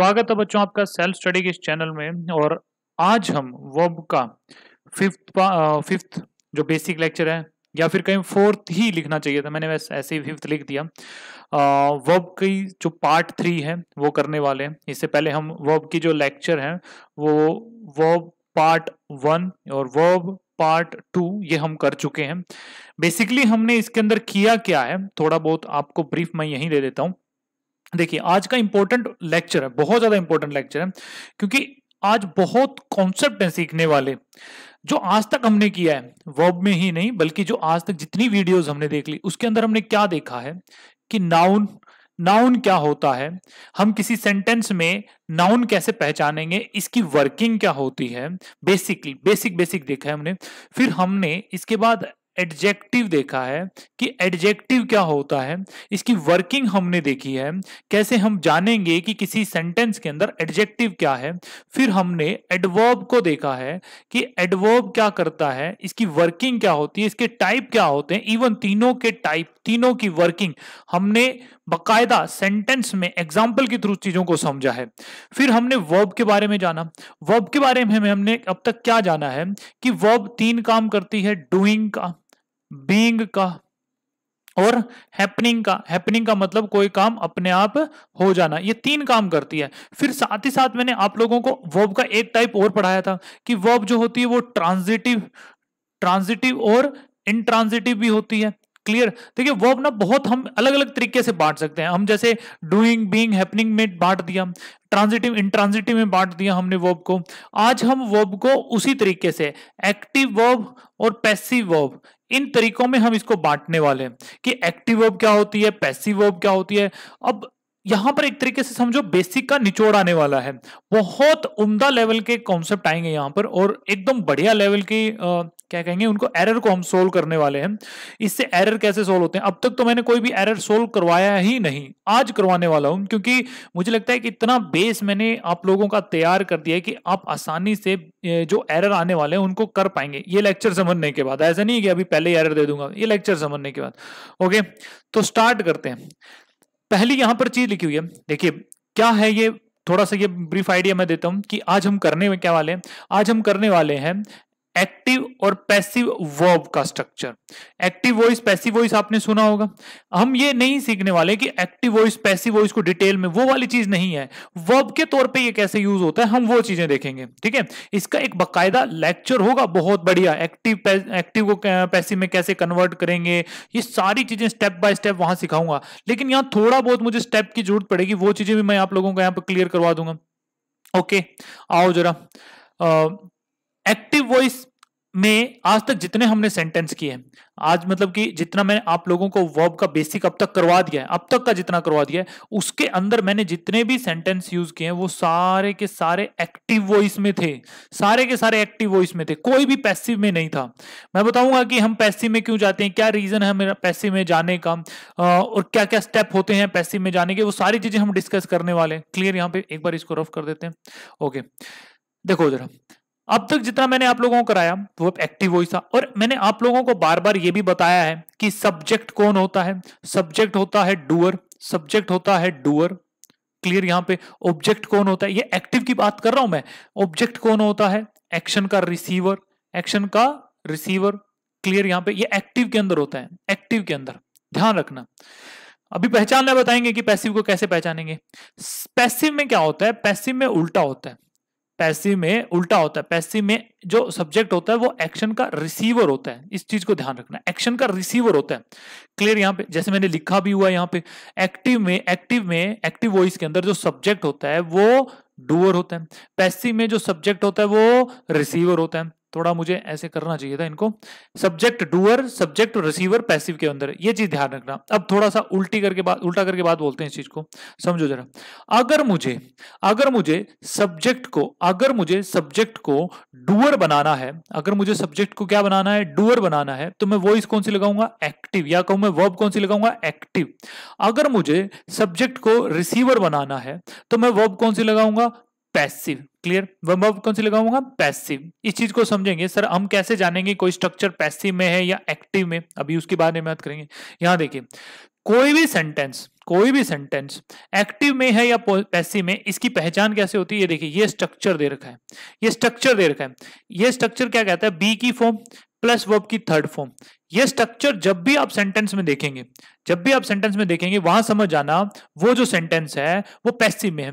स्वागत है बच्चों आपका सेल्फ स्टडी के इस चैनल में और आज हम वर्ब का फिफ्थ फिफ्थ जो बेसिक लेक्चर है या फिर कहीं फोर्थ ही लिखना चाहिए था मैंने वैसे ऐसे ही फिफ्थ लिख दिया वर्ब की जो पार्ट थ्री है वो करने वाले हैं इससे पहले हम वर्ब की जो लेक्चर है वो वर्ब पार्ट वन और वर्ब पार्ट टू ये हम कर चुके हैं बेसिकली हमने इसके अंदर किया क्या है थोड़ा बहुत आपको ब्रीफ मैं यहीं दे देता हूँ देखिए आज का इंपॉर्टेंट लेक्चर है बहुत ज्यादा इंपॉर्टेंट लेक्चर है क्योंकि आज बहुत कॉन्सेप्ट है सीखने वाले जो आज तक हमने किया है वर्ब में ही नहीं बल्कि जो आज तक जितनी वीडियोस हमने देख ली उसके अंदर हमने क्या देखा है कि नाउन नाउन क्या होता है हम किसी सेंटेंस में नाउन कैसे पहचानेंगे इसकी वर्किंग क्या होती है बेसिकली बेसिक बेसिक देखा है हमने फिर हमने इसके बाद एडजेक्टिव देखा है कि एडजेक्टिव क्या होता है इसकी वर्किंग हमने देखी है कैसे हम जानेंगे कि किसी सेंटेंस के अंदर एडजेक्टिव क्या है फिर हमने एडवर्ब को देखा है कि एडवर्ब क्या करता है इसकी वर्किंग क्या होती है इसके टाइप क्या होते हैं इवन तीनों के टाइप तीनों की वर्किंग हमने बकायदा सेंटेंस में एग्जाम्पल के थ्रू चीजों को समझा है फिर हमने वर्ब के बारे में जाना वर्ब के बारे में हमने अब तक क्या जाना है कि वर्ब तीन काम करती है डूइंग का बींग का और हैपनिंग का हैपनिंग का मतलब कोई काम अपने आप हो जाना ये तीन काम करती है फिर साथ ही साथ मैंने आप लोगों को वॉब का एक टाइप और पढ़ाया था कि वॉब जो होती है वो ट्रांजिटिव ट्रांजिटिव और इनट्रांजिटिव भी होती है क्लियर देखिए वर्ब ना बहुत हम अलग अलग तरीके से बांट सकते हैं हम जैसे डूइंग बीइंग हैपनिंग में बांट दिया ट्रांजिटिव ट्रांजिटिव में बांट दिया हमने वर्ब को आज हम वॉब को उसी तरीके से एक्टिव वर्ब और पैसिव वर्ब इन तरीकों में हम इसको बांटने वाले हैं कि एक्टिव वर्ब क्या होती है पैसिव वर्ब क्या होती है अब यहां पर एक तरीके से समझो बेसिक का निचोड़ आने वाला है बहुत उम्दा लेवल के कॉन्सेप्ट आएंगे यहां पर और एकदम बढ़िया लेवल की क्या कहेंगे उनको एरर को हम सोल्व करने वाले हैं इससे एरर कैसे सोल्व होते हैं अब तक तो मैंने कोई भी एरर सोल्व करवाया ही नहीं आज करवाने वाला हूं क्योंकि मुझे लगता है कि इतना बेस मैंने आप लोगों का तैयार कर दिया है कि आप आसानी से जो एरर आने वाले हैं उनको कर पाएंगे ये लेक्चर समझने के बाद ऐसा नहीं है कि अभी पहले एरर दे दूंगा ये लेक्चर समझने के बाद ओके तो स्टार्ट करते हैं पहली यहां पर चीज लिखी हुई है देखिए क्या है ये थोड़ा सा ये ब्रीफ आइडिया मैं देता हूं कि आज हम करने में क्या वाले हैं आज हम करने वाले हैं एक्टिव और पैसिव वर्ब का structure active voice passive voice आपने सुना होगा हम ये नहीं सीखने वाले कि एक्टिव वॉइस पैसिव वॉइस को डिटेल में वो वाली चीज नहीं है वर्ब के तौर पे ये कैसे यूज होता है हम वो चीजें देखेंगे ठीक है इसका एक बकायदा लेक्चर होगा बहुत बढ़िया एक्टिव एक्टिव को पैसिव में कैसे कन्वर्ट करेंगे ये सारी चीजें स्टेप बाय स्टेप वहां सिखाऊंगा लेकिन यहां थोड़ा बहुत मुझे स्टेप की जरूरत पड़ेगी वो चीजें भी मैं आप लोगों को यहां पर क्लियर करवा दूंगा ओके आओ जरा एक्टिव वॉइस में आज तक जितने हमने सेंटेंस किए हैं आज मतलब कि जितना मैंने आप लोगों को वर्ब का बेसिक अब तक करवा दिया है अब तक का जितना करवा दिया है उसके अंदर मैंने जितने भी सेंटेंस यूज किए हैं वो सारे के सारे एक्टिव वॉइस में थे सारे के सारे एक्टिव वॉइस में थे कोई भी पैसिव में नहीं था मैं बताऊंगा कि हम पैसिव में क्यों जाते हैं क्या रीजन है मेरा पैसिव में जाने का और क्या क्या स्टेप होते हैं पैसिव में जाने के वो सारी चीजें हम डिस्कस करने वाले हैं क्लियर यहाँ पे एक बार इसको रफ कर देते हैं ओके देखो जरा अब तक जितना मैंने आप लोगों को कराया वो एक्टिव वॉइस था और मैंने आप लोगों को बार बार ये भी बताया है कि सब्जेक्ट कौन होता है सब्जेक्ट होता है डूअर सब्जेक्ट होता है डूअर क्लियर यहां पे ऑब्जेक्ट कौन होता है ये एक्टिव की बात कर रहा हूं मैं ऑब्जेक्ट कौन होता है एक्शन का रिसीवर एक्शन का रिसीवर क्लियर यहां पे ये एक्टिव के अंदर होता है एक्टिव के अंदर ध्यान रखना अभी पहचानना बताएंगे कि पैसिव को कैसे पहचानेंगे पैसिव में क्या होता है पैसिव में उल्टा होता है पैसिव में उल्टा होता है पैसिव में जो सब्जेक्ट होता है वो एक्शन का रिसीवर होता है इस चीज को ध्यान रखना एक्शन का रिसीवर होता है क्लियर यहाँ पे जैसे मैंने लिखा भी हुआ यहाँ पे एक्टिव में एक्टिव में एक्टिव वॉइस के अंदर जो सब्जेक्ट होता है वो डूअर होता है पैसिव में जो सब्जेक्ट होता है वो रिसीवर होता है थोड़ा मुझे ऐसे करना चाहिए था इनको subject doer subject receiver passive के अंदर ये चीज ध्यान रखना अब थोड़ा सा उल्टी करके बात उल्टा करके बात बोलते हैं इस चीज को समझो जरा अगर मुझे अगर मुझे सब्जेक्ट को अगर मुझे सब्जेक्ट को डूअर बनाना है अगर मुझे सब्जेक्ट को क्या बनाना है डूअर बनाना है तो मैं वॉइस कौन सी लगाऊंगा एक्टिव या कहूं मैं वर्ब कौन सी लगाऊंगा एक्टिव अगर मुझे सब्जेक्ट को रिसीवर बनाना है तो मैं वर्ब कौन सी लगाऊंगा पैसिव क्लियर वर्ब ऑफ कौन सी लगाऊंगा पैसिव इस चीज को समझेंगे सर हम कैसे जानेंगे कोई स्ट्रक्चर पैसिव में है या एक्टिव में अभी उसके बारे में बात करेंगे यहां देखिए कोई भी सेंटेंस कोई भी सेंटेंस एक्टिव में है या पैसिव में इसकी पहचान कैसे होती है ये देखिए ये स्ट्रक्चर दे रखा है ये स्ट्रक्चर दे रखा है ये स्ट्रक्चर क्या कहता है बी की फॉर्म प्लस वर्ब की थर्ड फॉर्म ये स्ट्रक्चर जब भी आप सेंटेंस में देखेंगे जब भी आप सेंटेंस में देखेंगे वहां समझ आना वो जो सेंटेंस है वो पैसिव में है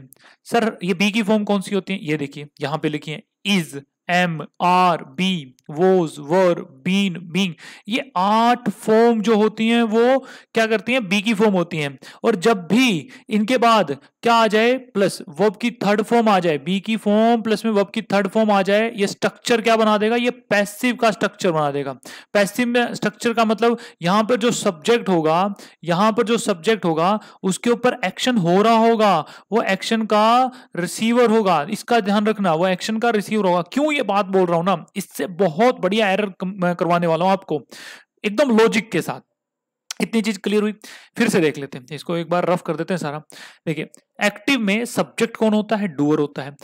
सर ये बी की फॉर्म कौन सी होती है ये देखिए यहां पे लिखी है is am are be was were been being ये आठ फॉर्म जो होती हैं वो क्या करती हैं बी की फॉर्म होती हैं और जब भी इनके बाद क्या आ जाए प्लस वर्ब की थर्ड फॉर्म आ जाए बी की फॉर्म प्लस में वर्ब की थर्ड फॉर्म आ जाए ये स्ट्रक्चर क्या बना देगा ये पैसिव का स्ट्रक्चर बना देगा पैसिव में स्ट्रक्चर का मतलब यहां पर जो सब्जेक्ट होगा यहां पर जो सब्जेक्ट होगा उसके ऊपर एक्शन हो रहा होगा वो एक्शन का रिसीवर होगा इसका ध्यान रखना वो एक्शन का रिसीवर होगा क्यों ये बात बोल रहा हूं ना इससे बहुत बहुत बढ़िया एरर करवाने वाला हूं आपको एकदम लॉजिक के साथ इतनी चीज क्लियर हुई फिर से देख लेते हैं इसको एक बार रफ कर देते हैं सारा देखिए एक्टिव में सब्जेक्ट कौन होता है डूअर होता है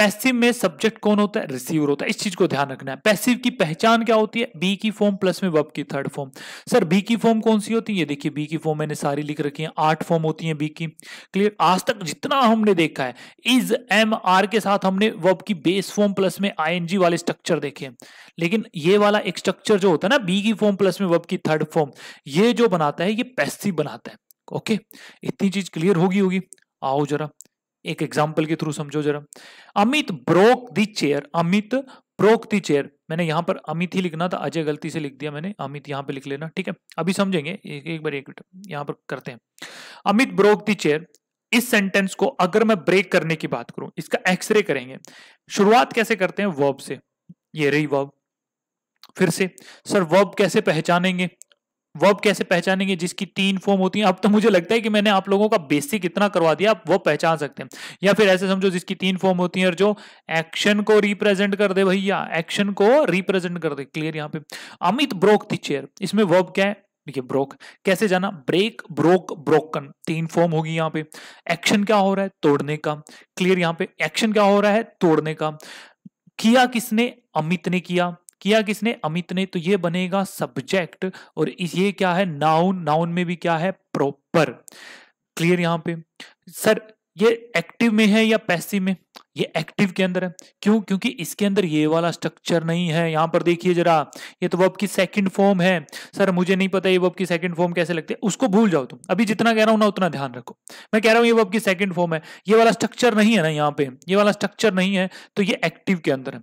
पैसिव में सब्जेक्ट कौन होता है रिसीवर होता है इस चीज को ध्यान रखना है पैसिव की पहचान क्या होती है बी की फॉर्म प्लस में वब की थर्ड फॉर्म सर बी की फॉर्म कौन सी होती है देखिए बी की फॉर्म मैंने सारी लिख रखी है आठ फॉर्म होती है बी की क्लियर आज तक जितना हमने देखा है इज एम आर के साथ हमने वब की बेस फॉर्म प्लस में आई वाले स्ट्रक्चर देखे लेकिन ये वाला एक स्ट्रक्चर जो होता है ना बी की फॉर्म प्लस में वब की थर्ड फॉर्म ये जो बनाता है ये पैसिव बनाता है ओके इतनी चीज क्लियर होगी होगी आओ जरा एक एग्जाम्पल के थ्रू समझो जरा Amit broke the chair Amit broke the chair मैंने यहां पर अमित ही लिखना था अजय गलती से लिख दिया मैंने अमित यहां पे लिख लेना ठीक है अभी समझेंगे एक, एक बार एक पर करते हैं अमित ब्रोक दी चेयर इस सेंटेंस को अगर मैं ब्रेक करने की बात करूं इसका एक्सरे करेंगे शुरुआत कैसे करते हैं वर्ब से ये रही वर्ब फिर से सर वर्ब कैसे पहचानेंगे वर्ब कैसे पहचानेंगे जिसकी तीन फॉर्म होती है अब तो मुझे लगता है कि मैंने आप लोगों का बेसिक इतना करवा दिया आप वो पहचान सकते हैं या फिर ऐसे समझो जिसकी तीन फॉर्म होती है और जो एक्शन को रिप्रेजेंट कर दे भैया एक्शन को रिप्रेजेंट कर दे क्लियर यहाँ पे अमित ब्रोक थी चेयर इसमें वर्ब क्या है देखिए ब्रोक कैसे जाना ब्रेक ब्रोक ब्रोकन तीन फॉर्म होगी यहाँ पे एक्शन क्या हो रहा है तोड़ने का क्लियर यहाँ पे एक्शन क्या हो रहा है तोड़ने का किया किसने अमित ने किया किया किसने अमित ने तो ये बनेगा सब्जेक्ट और इस ये क्या है नाउन नाउन में भी क्या है प्रॉपर क्लियर यहाँ पे सर ये एक्टिव में है या पैसिव में ये एक्टिव के अंदर है क्यों क्योंकि इसके अंदर ये वाला स्ट्रक्चर नहीं है यहां पर देखिए जरा ये तो वर्ब की सेकंड फॉर्म है सर मुझे नहीं पता ये वर्ब की सेकंड फॉर्म कैसे लगती है उसको भूल जाओ तुम अभी जितना कह रहा हूं ना उतना ध्यान रखो मैं कह रहा हूं ये वर्ब की सेकंड फॉर्म है ये वाला स्ट्रक्चर नहीं है ना यहाँ पे ये वाला स्ट्रक्चर नहीं है तो ये एक्टिव के अंदर है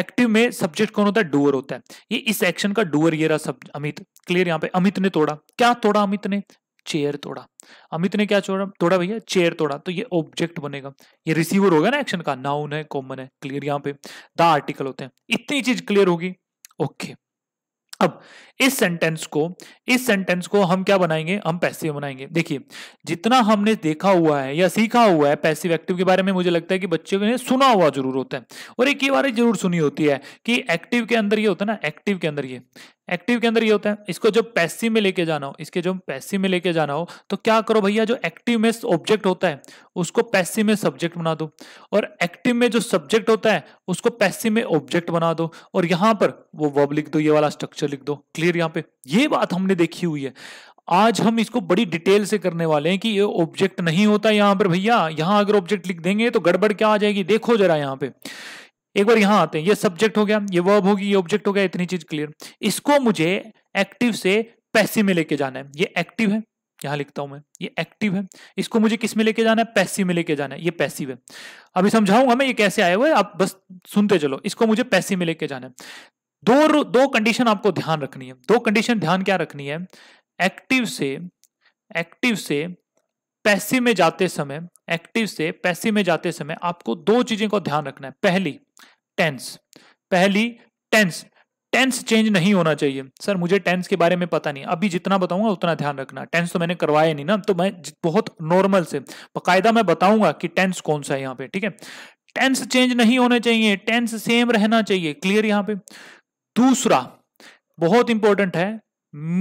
एक्टिव में सब्जेक्ट कौन होता है डोअर होता है ये इस एक्शन का डोअर ये रहा सब अमित क्लियर यहाँ पे अमित ने तोड़ा क्या तोड़ा अमित ने चेयर तोड़ा अमित ने क्या छोड़ा तोड़ा भैया चेयर तोड़ा तो ये ऑब्जेक्ट बनेगा ये रिसीवर होगा ना एक्शन का नाउन है कॉमन है क्लियर यहाँ पे द आर्टिकल होते हैं इतनी चीज क्लियर होगी ओके अब इस सेंटेंस को इस सेंटेंस को हम क्या बनाएंगे हम पैसिव बनाएंगे देखिए जितना हमने देखा हुआ है या सीखा हुआ है पैसिव एक्टिव के बारे में मुझे लगता है कि बच्चे ने सुना हुआ जरूर होता है और एक ही बार जरूर सुनी होती है कि एक्टिव के अंदर ये होता है ना एक्टिव के अंदर ये एक्टिव के अंदर ये होता है इसको जब पैसिव में लेके जाना हो इसके जब पैसिव में लेके जाना हो तो क्या करो भैया जो एक्टिव में ऑब्जेक्ट होता है उसको पैसिव में सब्जेक्ट बना दो और एक्टिव में जो सब्जेक्ट होता है उसको पैसिव में ऑब्जेक्ट बना दो और यहां पर वो वर्ब लिख दो ये वाला स्ट्रक्चर लिख दो क्लियर यहाँ पे ये बात हमने देखी हुई है आज हम इसको बड़ी डिटेल से करने वाले हैं कि ये ऑब्जेक्ट नहीं होता यहां पर भैया यहां अगर ऑब्जेक्ट लिख देंगे तो गड़बड़ क्या आ जाएगी देखो जरा यहां पर एक बार यहां आते हैं ये सब्जेक्ट हो गया ये वर्ब होगी ये ऑब्जेक्ट हो गया इतनी चीज क्लियर इसको मुझे एक्टिव से पैसिव में लेके जाना है ये एक्टिव है यहां लिखता हूं मैं ये एक्टिव है इसको मुझे किस में लेके जाना है पैसिव में लेके जाना है ये पैसिव है अभी समझाऊंगा मैं ये कैसे आए हुए आप बस सुनते चलो इसको मुझे पैसिव में लेके जाना है दो दो कंडीशन आपको ध्यान रखनी है दो कंडीशन ध्यान क्या रखनी है एक्टिव से एक्टिव से पैसिव में जाते समय एक्टिव से पैसिव में जाते समय आपको दो चीजें को ध्यान रखना है पहली टेंस पहली टेंस टेंस चेंज नहीं होना चाहिए सर मुझे टेंस के बारे में पता नहीं अभी जितना बताऊंगा उतना ध्यान रखना टेंस तो मैंने करवाया नहीं ना तो मैं बहुत नॉर्मल से बाकायदा मैं बताऊंगा कि टेंस कौन सा है यहाँ पे ठीक है टेंस चेंज नहीं होने चाहिए टेंस सेम रहना चाहिए क्लियर यहाँ पे दूसरा बहुत इंपॉर्टेंट है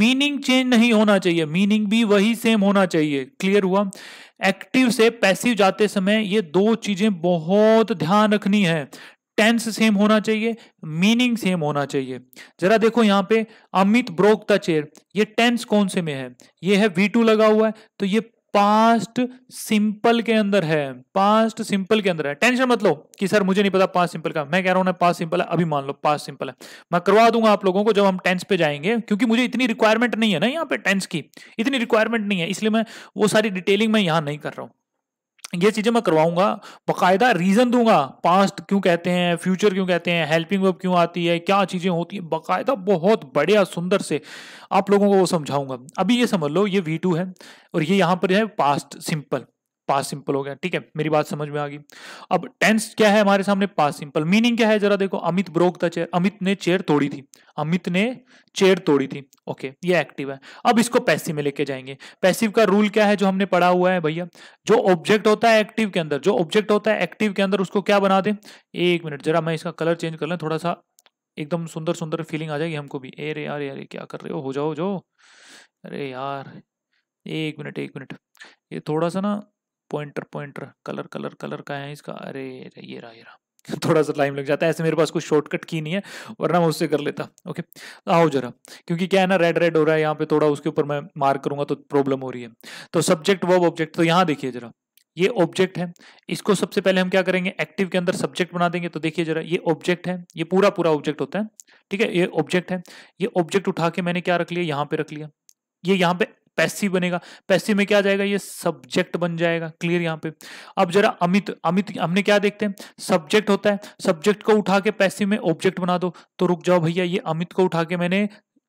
मीनिंग चेंज नहीं होना चाहिए मीनिंग भी वही सेम होना चाहिए क्लियर हुआ एक्टिव से पैसिव जाते समय ये दो चीजें बहुत ध्यान रखनी है टेंस सेम होना चाहिए मीनिंग सेम होना चाहिए जरा देखो यहाँ पे अमित ब्रोक द चेयर ये टेंस कौन से में है ये है वी टू लगा हुआ है तो ये पास्ट सिंपल के अंदर है पास्ट सिंपल के अंदर है टेंशन मत लो कि सर मुझे नहीं पता पास्ट सिंपल का मैं कह रहा हूं पास्ट सिंपल है अभी मान लो पास्ट सिंपल है मैं करवा दूंगा आप लोगों को जब हम टेंस पे जाएंगे क्योंकि मुझे इतनी रिक्वायरमेंट नहीं है ना यहाँ पे टेंस की इतनी रिक्वायरमेंट नहीं है इसलिए मैं वो सारी डिटेलिंग मैं यहाँ नहीं कर रहा हूँ ये चीजें मैं करवाऊंगा बाकायदा रीजन दूंगा पास्ट क्यों कहते हैं फ्यूचर क्यों कहते हैं हेल्पिंग वर्ब क्यों आती है क्या चीजें होती हैं बाकायदा बहुत बढ़िया सुंदर से आप लोगों को वो समझाऊंगा अभी ये समझ लो ये वी टू है और ये यहाँ पर है पास्ट सिंपल पास सिंपल हो गया ठीक है मेरी बात समझ में आ गई अब टेंस क्या है हमारे सामने पास सिंपल मीनिंग क्या है जरा देखो Amit broke the chair Amit ने चेयर तोड़ी थी अमित ने चेयर तोड़ी थी ओके ये एक्टिव है अब इसको पैसिव में लेके जाएंगे पैसिव का रूल क्या है जो हमने पढ़ा हुआ है भैया जो ऑब्जेक्ट होता है एक्टिव के अंदर जो ऑब्जेक्ट होता है एक्टिव के अंदर उसको क्या बना दे एक मिनट जरा मैं इसका कलर चेंज कर लें थोड़ा सा एकदम सुंदर सुंदर फीलिंग आ जाएगी हमको भी ए रे यार यार क्या कर रहे हो हो जाओ जो अरे यार एक मिनट एक मिनट ये थोड़ा सा ना pointer pointer colour colour colour का है इसका अरे ये रहा ये रहा थोड़ा सा टाइम लग जाता है ऐसे मेरे पास कोई शॉर्टकट की नहीं है वरना मैं उससे कर लेता ओके आओ जरा क्योंकि क्या है ना रेड रेड हो रहा है यहाँ पे थोड़ा उसके ऊपर मैं मार्क करूंगा तो प्रॉब्लम हो रही है तो सब्जेक्ट वो ऑब्जेक्ट तो यहाँ देखिए जरा ये ऑब्जेक्ट है इसको सबसे पहले हम क्या करेंगे एक्टिव के अंदर सब्जेक्ट बना देंगे तो देखिए जरा ये ऑब्जेक्ट है ये पूरा पूरा ऑब्जेक्ट होता है ठीक है ये ऑब्जेक्ट है ये ऑब्जेक्ट उठा के मैंने क्या रख लिया यहाँ पे रख लिया ये यहाँ पे पैसिव बनेगा पैसिव में क्या जाएगा ये सब्जेक्ट बन जाएगा क्लियर यहाँ पे अब जरा अमित अमित हमने क्या देखते हैं सब्जेक्ट होता है सब्जेक्ट को उठा के पैसिव में ऑब्जेक्ट बना दो तो रुक जाओ भैया ये अमित को उठा के मैंने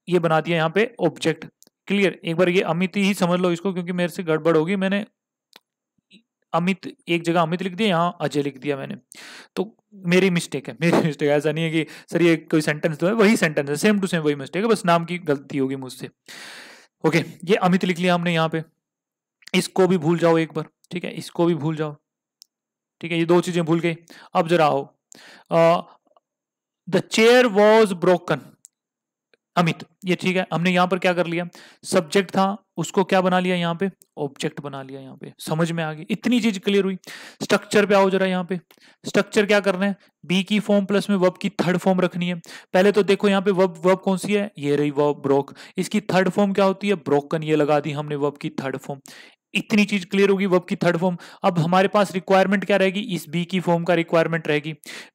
ये बना दिया यहाँ पे ऑब्जेक्ट क्लियर एक बार ये अमित ही समझ लो इसको क्योंकि मेरे से गड़बड़ होगी मैंने अमित एक जगह अमित लिख दिया यहाँ अजय लिख दिया मैंने तो मेरी मिस्टेक है मेरी मिस्टेक है ऐसा नहीं है कि सर ये कोई सेंटेंस तो है वही सेंटेंस है सेम टू सेम वही मिस्टेक है बस नाम की गलती होगी मुझसे ओके ये अमित लिख लिया हमने यहाँ पे इसको भी भूल जाओ एक बार ठीक है इसको भी भूल जाओ ठीक है ये दो चीजें भूल गई अब जरा आओ the chair was broken Amit ये ठीक है हमने यहाँ पर क्या कर लिया सब्जेक्ट था उसको क्या बना लिया यहाँ पे ऑब्जेक्ट बना लिया यहाँ पे समझ में आ गई इतनी चीज क्लियर हुई स्ट्रक्चर पे आओ जरा यहाँ पे स्ट्रक्चर क्या करना है बी की फॉर्म प्लस में वब की थर्ड फॉर्म रखनी है पहले तो देखो यहाँ पे वब वब कौन सी है ये रही वब ब्रोक इसकी थर्ड फॉर्म क्या होती है ब्रोकन ये लगा दी हमने वब की थर्ड फॉर्म इतनी चीज क्लियर होगी वर्ब की थर्ड फॉर्म अब हमारे पास रिक्वायरमेंट क्या रहेगी इस बी की फॉर्म का रिक्वायरमेंट रहेगी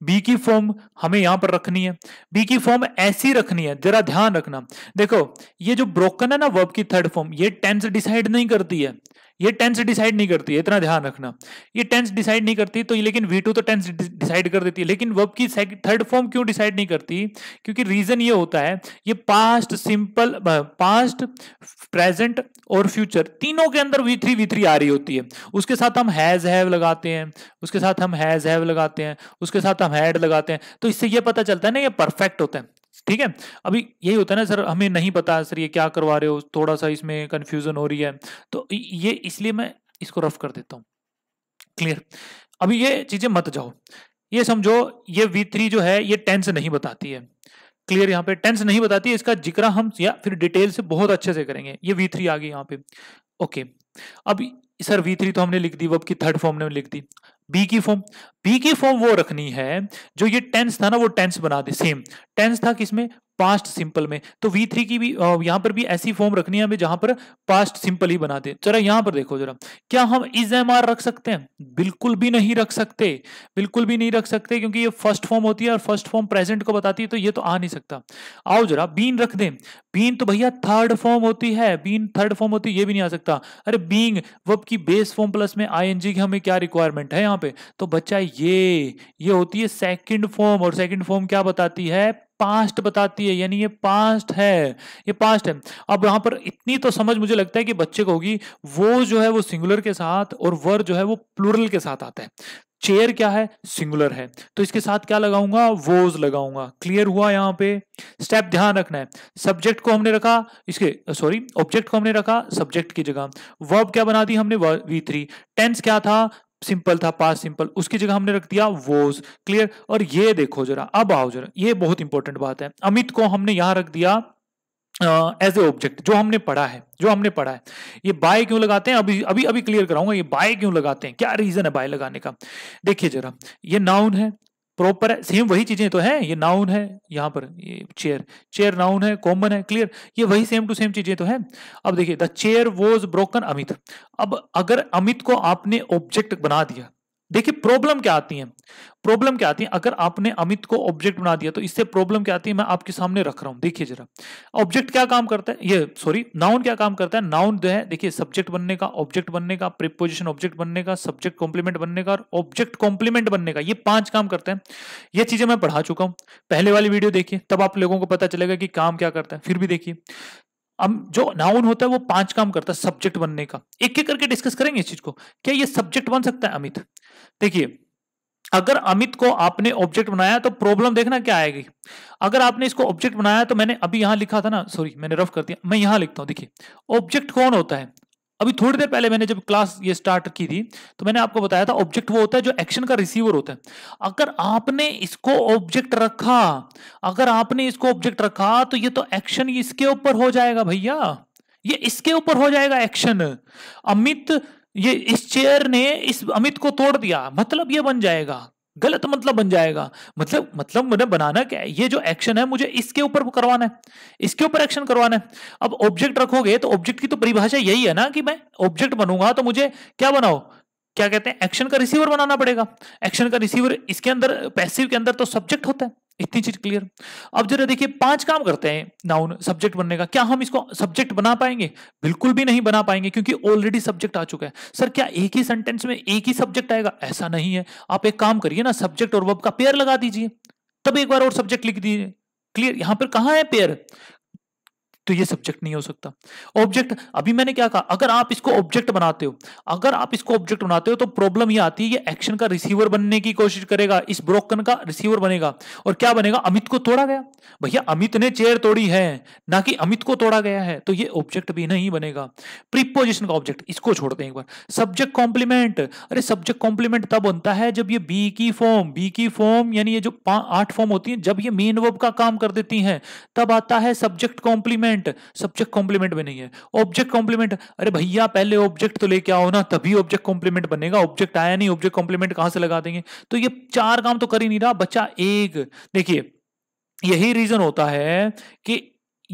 बी की फॉर्म हमें यहां पर रखनी है बी की फॉर्म ऐसी रखनी है जरा ध्यान रखना देखो ये जो ब्रोकन है ना वर्ब की थर्ड फॉर्म ये टेंस डिसाइड नहीं करती है ये टेंस डिसाइड नहीं करती है इतना ध्यान रखना ये टेंस डिसाइड नहीं करती तो लेकिन वी टू तो टेंस डिसाइड कर देती है लेकिन वर्ब की थर्ड फॉर्म क्यों डिसाइड नहीं करती क्योंकि रीजन ये होता है ये पास्ट सिंपल पास्ट प्रेजेंट और फ्यूचर तीनों के अंदर वी थ्री वी थ्री आ रही होती है उसके साथ हम हैज हैव लगाते हैं उसके साथ हम हैज हैव लगाते हैं उसके साथ हम हैड लगाते हैं तो इससे यह पता चलता है ना ये परफेक्ट होता है ठीक है अभी यही होता है ना सर हमें नहीं पता सर ये क्या करवा रहे हो थोड़ा सा इसमें कन्फ्यूजन हो रही है तो ये इसलिए मैं इसको रफ कर देता हूँ क्लियर अभी ये चीज़ें मत जाओ ये समझो ये वी थ्री जो है ये टेंस नहीं बताती है क्लियर यहाँ पे टेंस नहीं बताती है इसका जिक्र हम या फिर डिटेल से बहुत अच्छे से करेंगे ये वी थ्री आ गई यहाँ पे ओके अब सर वी थ्री तो हमने लिख दी वब की थर्ड फॉर्म ने लिख दी बी की फॉर्म बी की फॉर्म वो रखनी है जो ये टेंस था ना वो टेंस बना दे सेम टेंस था किसमें पास्ट सिंपल में तो वी थ्री की भी यहां पर भी ऐसी फॉर्म रखनी है हमें जहां पर पास्ट सिंपल ही बनाते जरा यहां पर देखो जरा क्या हम इज एम आर रख सकते हैं बिल्कुल भी नहीं रख सकते बिल्कुल भी नहीं रख सकते क्योंकि ये फर्स्ट फॉर्म होती है और फर्स्ट फॉर्म प्रेजेंट को बताती है तो ये तो आ नहीं सकता आओ जरा बीन रख दे बीन तो भैया थर्ड फॉर्म होती है बीन थर्ड फॉर्म होती है ये भी नहीं आ सकता अरे बींग वब की बेस फॉर्म प्लस में आई एनजी की हमें क्या रिक्वायरमेंट है यहाँ पे तो बच्चा ये ये होती है सेकेंड फॉर्म और सेकेंड फॉर्म क्या बताती है पास्ट बताती है यानी ये पास्ट है ये पास्ट है अब यहां पर इतनी तो समझ मुझे लगता है कि बच्चे को होगी वो जो है वो सिंगुलर के साथ और वर जो है वो प्लूरल के साथ आता है चेयर क्या है सिंगुलर है तो इसके साथ क्या लगाऊंगा वोज लगाऊंगा क्लियर हुआ यहाँ पे स्टेप ध्यान रखना है सब्जेक्ट को हमने रखा इसके सॉरी ऑब्जेक्ट को हमने रखा सब्जेक्ट की जगह वर्ब क्या बना दी हमने वी थ्री टेंस क्या था सिंपल था पास सिंपल उसकी जगह हमने रख दिया वोज क्लियर और ये देखो जरा अब आओ जरा ये बहुत इंपॉर्टेंट बात है अमित को हमने यहां रख दिया एज ए ऑब्जेक्ट जो हमने पढ़ा है जो हमने पढ़ा है ये बाय क्यों लगाते हैं अभी अभी अभी क्लियर कराऊंगा ये बाय क्यों लगाते हैं क्या रीजन है बाय लगाने का देखिए जरा ये नाउन है प्रॉपर सेम वही चीजें तो हैं ये नाउन है यहाँ पर ये चेयर चेयर नाउन है कॉमन है क्लियर ये वही सेम टू सेम चीजें तो हैं अब देखिए the chair was broken Amit अब अगर अमित को आपने ऑब्जेक्ट बना दिया देखिए प्रॉब्लम क्या आती है प्रॉब्लम क्या आती है अगर आपने अमित को ऑब्जेक्ट बना दिया तो इससे प्रॉब्लम क्या आती है मैं आपके सामने रख रहा हूं देखिए जरा ऑब्जेक्ट क्या काम करता है ये सॉरी नाउन क्या काम करता है नाउन जो है देखिए सब्जेक्ट बनने का ऑब्जेक्ट बनने का प्रिपोजिशन ऑब्जेक्ट बनने का सब्जेक्ट कॉम्प्लीमेंट बनने का और ऑब्जेक्ट कॉम्प्लीमेंट बनने का ये पांच काम करते हैं ये चीजें मैं पढ़ा चुका हूं पहले वाली वीडियो देखिए तब आप लोगों को पता चलेगा कि काम क्या करता है फिर भी देखिए अब जो नाउन होता है वो पांच काम करता है सब्जेक्ट बनने का एक एक करके डिस्कस करेंगे इस चीज को क्या ये सब्जेक्ट बन सकता है अमित देखिए अगर अमित को आपने ऑब्जेक्ट बनाया तो प्रॉब्लम देखना क्या आएगी अगर आपने इसको ऑब्जेक्ट बनाया तो मैंने अभी यहां लिखा था ना सॉरी मैंने रफ कर दिया मैं यहां लिखता हूं देखिए ऑब्जेक्ट कौन होता है अभी थोड़ी देर पहले मैंने जब क्लास ये स्टार्ट की थी तो मैंने आपको बताया था ऑब्जेक्ट वो होता है जो एक्शन का रिसीवर होता है अगर आपने इसको ऑब्जेक्ट रखा अगर आपने इसको ऑब्जेक्ट रखा तो ये तो एक्शन इसके ऊपर हो जाएगा भैया ये इसके ऊपर हो जाएगा एक्शन अमित ये इस चेयर ने इस अमित को तोड़ दिया मतलब ये बन जाएगा गलत मतलब बन जाएगा मतलब मतलब मुझे बनाना क्या है ये जो एक्शन है मुझे इसके ऊपर करवाना है इसके ऊपर एक्शन करवाना है अब ऑब्जेक्ट रखोगे तो ऑब्जेक्ट की तो परिभाषा यही है ना कि मैं ऑब्जेक्ट बनूंगा तो मुझे क्या बनाओ क्या कहते हैं एक्शन का रिसीवर बनाना पड़ेगा एक्शन का रिसीवर इसके अंदर पैसिव के अंदर तो सब्जेक्ट होता है इतनी चीज क्लियर अब जरा देखिए पांच काम करते हैं नाउन सब्जेक्ट बनने का क्या हम इसको सब्जेक्ट बना पाएंगे बिल्कुल भी नहीं बना पाएंगे क्योंकि ऑलरेडी सब्जेक्ट आ चुका है सर क्या एक ही सेंटेंस में एक ही सब्जेक्ट आएगा ऐसा नहीं है आप एक काम करिए ना सब्जेक्ट और वर्ब का पेयर लगा दीजिए तब एक बार और सब्जेक्ट लिख दीजिए क्लियर यहां पर कहा है पेयर तो ये सब्जेक्ट नहीं हो सकता ऑब्जेक्ट अभी मैंने क्या कहा अगर आप इसको ऑब्जेक्ट बनाते हो अगर आप इसको ऑब्जेक्ट बनाते हो तो प्रॉब्लम ये आती है ये एक्शन का रिसीवर बनने की कोशिश करेगा इस ब्रोकन का रिसीवर बनेगा और क्या बनेगा अमित को तोड़ा गया भैया अमित ने चेयर तोड़ी है ना कि अमित को तोड़ा गया है तो ये ऑब्जेक्ट भी नहीं बनेगा प्रीपोजिशन का ऑब्जेक्ट इसको छोड़ते हैं एक बार सब्जेक्ट कॉम्प्लीमेंट अरे सब्जेक्ट कॉम्प्लीमेंट तब बनता है जब ये बी की फॉर्म बी की फॉर्म यानी ये जो आठ फॉर्म होती है जब ये मेन वर्ब का काम कर देती है तब आता है subject complement complement subject complement में नहीं है ऑब्जेक्ट कॉम्प्लीमेंट अरे भैया पहले ऑब्जेक्ट तो लेके आओ ना तभी ऑब्जेक्ट कॉम्प्लीमेंट बनेगा ऑब्जेक्ट आया नहीं ऑब्जेक्ट कॉम्प्लीमेंट कहां से लगा देंगे तो ये चार काम तो कर ही नहीं रहा बच्चा एक देखिए यही रीजन होता है कि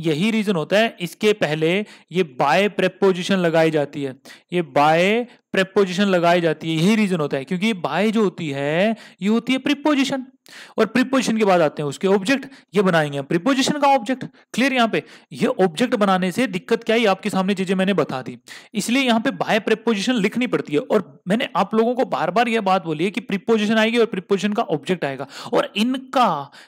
यही रीजन होता है इसके पहले ये बाय प्रेपोजिशन लगाई जाती है ये बाय प्रेपोजिशन लगाई जाती है यही रीजन होता है क्योंकि बाय जो होती है ये होती है प्रिपोजिशन और प्रीपोजिशन के बाद आते हैं उसके ऑब्जेक्ट ये बनाएंगे हम प्रीपोजिशन का ऑब्जेक्ट क्लियर यहाँ पे ये ऑब्जेक्ट बनाने से दिक्कत क्या है आपके सामने चीजें मैंने बता दी इसलिए यहाँ पे बाय प्रीपोजिशन लिखनी पड़ती है और मैंने आप लोगों को बार बार ये बात बोली है कि प्रीपोजिशन आएगी और प्रीपोजिशन का ऑब्जेक्ट आएगा और इनका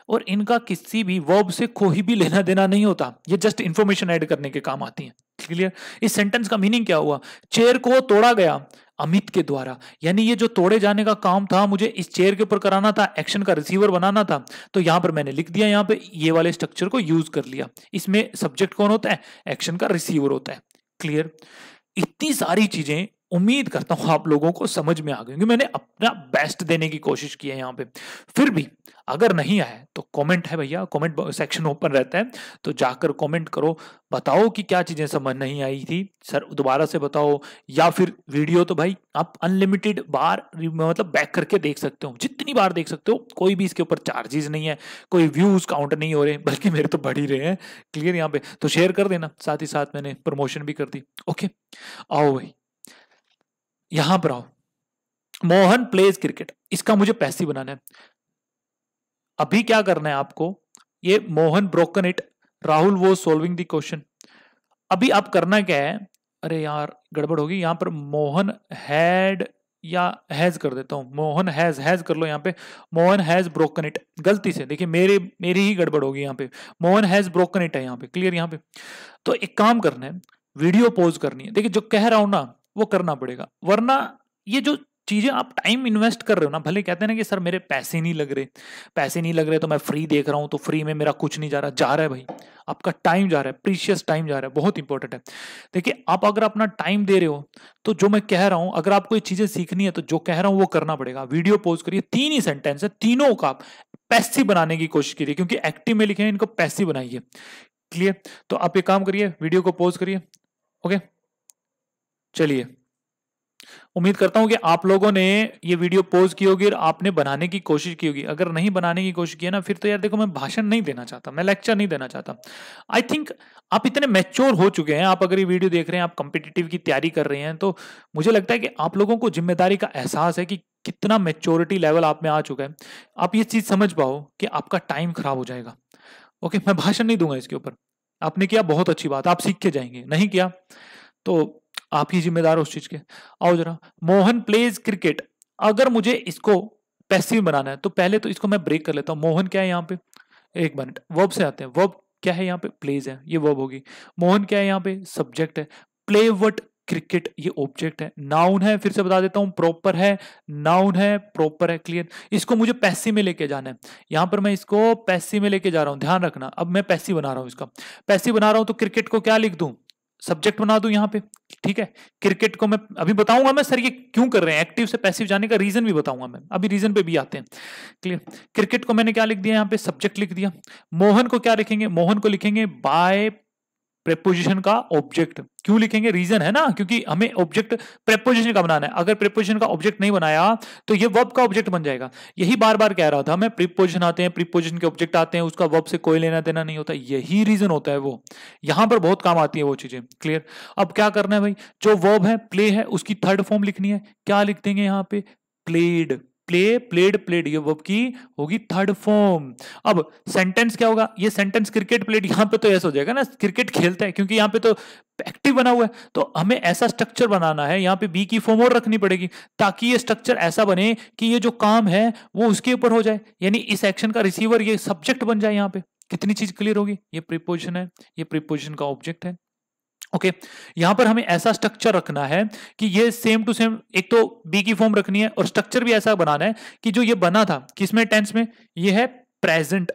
और इनका किसी भी वर्ब से कोई भी लेना देना नहीं होता ये जस्ट इंफॉर्मेशन एड करने के काम आती है क्लियर इस सेंटेंस का मीनिंग क्या हुआ चेयर को तोड़ा गया अमित के द्वारा यानी ये जो तोड़े जाने का काम था मुझे इस चेयर के ऊपर कराना था एक्शन का रिसीवर बनाना था तो यहां पर मैंने लिख दिया यहां पे ये वाले स्ट्रक्चर को यूज कर लिया इसमें सब्जेक्ट कौन होता है एक्शन का रिसीवर होता है क्लियर इतनी सारी चीजें उम्मीद करता हूँ आप लोगों को समझ में आ गई क्योंकि मैंने अपना बेस्ट देने की कोशिश की है यहाँ पे फिर भी अगर नहीं आया तो कमेंट है भैया कमेंट सेक्शन ओपन रहता है तो जाकर कमेंट करो बताओ कि क्या चीज़ें समझ नहीं आई थी सर दोबारा से बताओ या फिर वीडियो तो भाई आप अनलिमिटेड बार मतलब बैक करके देख सकते हो जितनी बार देख सकते हो कोई भी इसके ऊपर चार्जेस नहीं है कोई व्यूज़ काउंट नहीं हो रहे बल्कि मेरे तो बढ़ ही रहे हैं क्लियर यहाँ पे तो शेयर कर देना साथ ही साथ मैंने प्रमोशन भी कर दी ओके आओ भाई यहां पर आओ मोहन प्लेज क्रिकेट इसका मुझे पैसे बनाना है अभी क्या करना है आपको ये मोहन ब्रोकन इट राहुल वो सोल्विंग दी क्वेश्चन अभी आप करना क्या है अरे यार गड़बड़ होगी यहां पर मोहन हैड या हैज कर देता हूं मोहन हैज हैज कर लो यहां पे मोहन हैज ब्रोकन इट गलती से देखिए मेरे मेरी ही गड़बड़ होगी यहां पे मोहन हैज ब्रोकन इट है यहां पे क्लियर यहां पे तो एक काम करना है वीडियो पोज करनी है देखिए जो कह रहा हूं ना वो करना पड़ेगा वरना ये जो चीज़ें आप टाइम इन्वेस्ट कर रहे हो ना भले कहते हैं ना कि सर मेरे पैसे नहीं लग रहे पैसे नहीं लग रहे तो मैं फ्री देख रहा हूं तो फ्री में मेरा कुछ नहीं जा रहा जा रहा है भाई आपका टाइम जा रहा है प्रीशियस टाइम जा रहा है बहुत इंपॉर्टेंट है देखिए आप अगर अपना टाइम दे रहे हो तो जो मैं कह रहा हूं अगर आपको ये चीज़ें सीखनी है तो जो कह रहा हूं वो करना पड़ेगा वीडियो पोज करिए तीन ही सेंटेंस है तीनों का आप पैसिव बनाने की कोशिश कीजिए क्योंकि एक्टिव में लिखे हैं इनको पैसिव बनाइए क्लियर तो आप एक काम करिए वीडियो को पोज करिए ओके चलिए उम्मीद करता हूं कि आप लोगों ने ये वीडियो पोज की होगी और आपने बनाने की कोशिश की होगी अगर नहीं बनाने की कोशिश की है ना फिर तो यार देखो मैं भाषण नहीं देना चाहता मैं लेक्चर नहीं देना चाहता आई थिंक आप इतने मैच्योर हो चुके हैं आप अगर ये वीडियो देख रहे हैं आप कंपिटेटिव की तैयारी कर रहे हैं तो मुझे लगता है कि आप लोगों को जिम्मेदारी का एहसास है कि कितना मेच्योरिटी लेवल आप में आ चुका है आप ये चीज़ समझ पाओ कि आपका टाइम खराब हो जाएगा ओके मैं भाषण नहीं दूंगा इसके ऊपर आपने किया बहुत अच्छी बात आप सीख के जाएंगे नहीं किया तो आप ही जिम्मेदार हो उस चीज के आओ जरा मोहन प्लेज क्रिकेट अगर मुझे इसको पैसिव बनाना है तो पहले तो इसको मैं ब्रेक कर लेता हूँ मोहन क्या है यहाँ पे एक मिनट वर्ब से आते हैं वर्ब क्या है यहाँ पे प्लेज है ये वर्ब होगी मोहन क्या है यहाँ पे सब्जेक्ट है प्ले वट क्रिकेट ये ऑब्जेक्ट है नाउन है फिर से बता देता हूँ प्रॉपर है नाउन है प्रॉपर है क्लियर इसको मुझे पैसे में लेके जाना है यहाँ पर मैं इसको पैसे में लेके जा रहा हूँ ध्यान रखना अब मैं पैसे बना रहा हूँ इसका पैसे बना रहा हूँ तो क्रिकेट को क्या लिख दूँ सब्जेक्ट बना दू यहां पे ठीक है क्रिकेट को मैं अभी बताऊंगा मैं सर ये क्यों कर रहे हैं एक्टिव से पैसिव जाने का रीजन भी बताऊंगा मैं अभी रीजन पे भी आते हैं क्लियर क्रिकेट को मैंने क्या लिख दिया यहां पे सब्जेक्ट लिख दिया मोहन को क्या लिखेंगे मोहन को लिखेंगे बाय प्रेपोजिशन का ऑब्जेक्ट क्यों लिखेंगे रीजन है ना क्योंकि हमें ऑब्जेक्ट प्रेपोजिशन का बनाना है अगर प्रेपोजिशन का ऑब्जेक्ट नहीं बनाया तो ये वर्ब का ऑब्जेक्ट बन जाएगा यही बार बार कह रहा था हमें प्रीपोजिशन आते हैं प्रीपोजिशन के ऑब्जेक्ट आते हैं उसका वर्ब से कोई लेना देना नहीं होता यही रीजन होता है वो यहां पर बहुत काम आती है वो चीजें क्लियर अब क्या करना है भाई जो वर्ब है प्ले है उसकी थर्ड फॉर्म लिखनी है क्या लिख देंगे यहाँ पे प्लेड प्ले प्लेड प्लेड ये वर्ब की होगी थर्ड फॉर्म अब सेंटेंस क्या होगा ये सेंटेंस क्रिकेट प्लेड यहां पे तो ऐसा हो जाएगा ना क्रिकेट खेलता है क्योंकि यहां पे तो एक्टिव बना हुआ है तो हमें ऐसा स्ट्रक्चर बनाना है यहाँ पे बी की फॉर्म और रखनी पड़ेगी ताकि ये स्ट्रक्चर ऐसा बने कि ये जो काम है वो उसके ऊपर हो जाए यानी इस एक्शन का रिसीवर ये सब्जेक्ट बन जाए यहाँ पे कितनी चीज क्लियर होगी ये प्रिपोजिशन है ये प्रिपोजिशन का ऑब्जेक्ट है ओके okay, यहां पर हमें ऐसा स्ट्रक्चर रखना है कि ये सेम टू सेम एक तो बी की फॉर्म रखनी है और स्ट्रक्चर भी ऐसा बनाना है कि जो ये बना था किसमें टेंस में ये है प्रेजेंट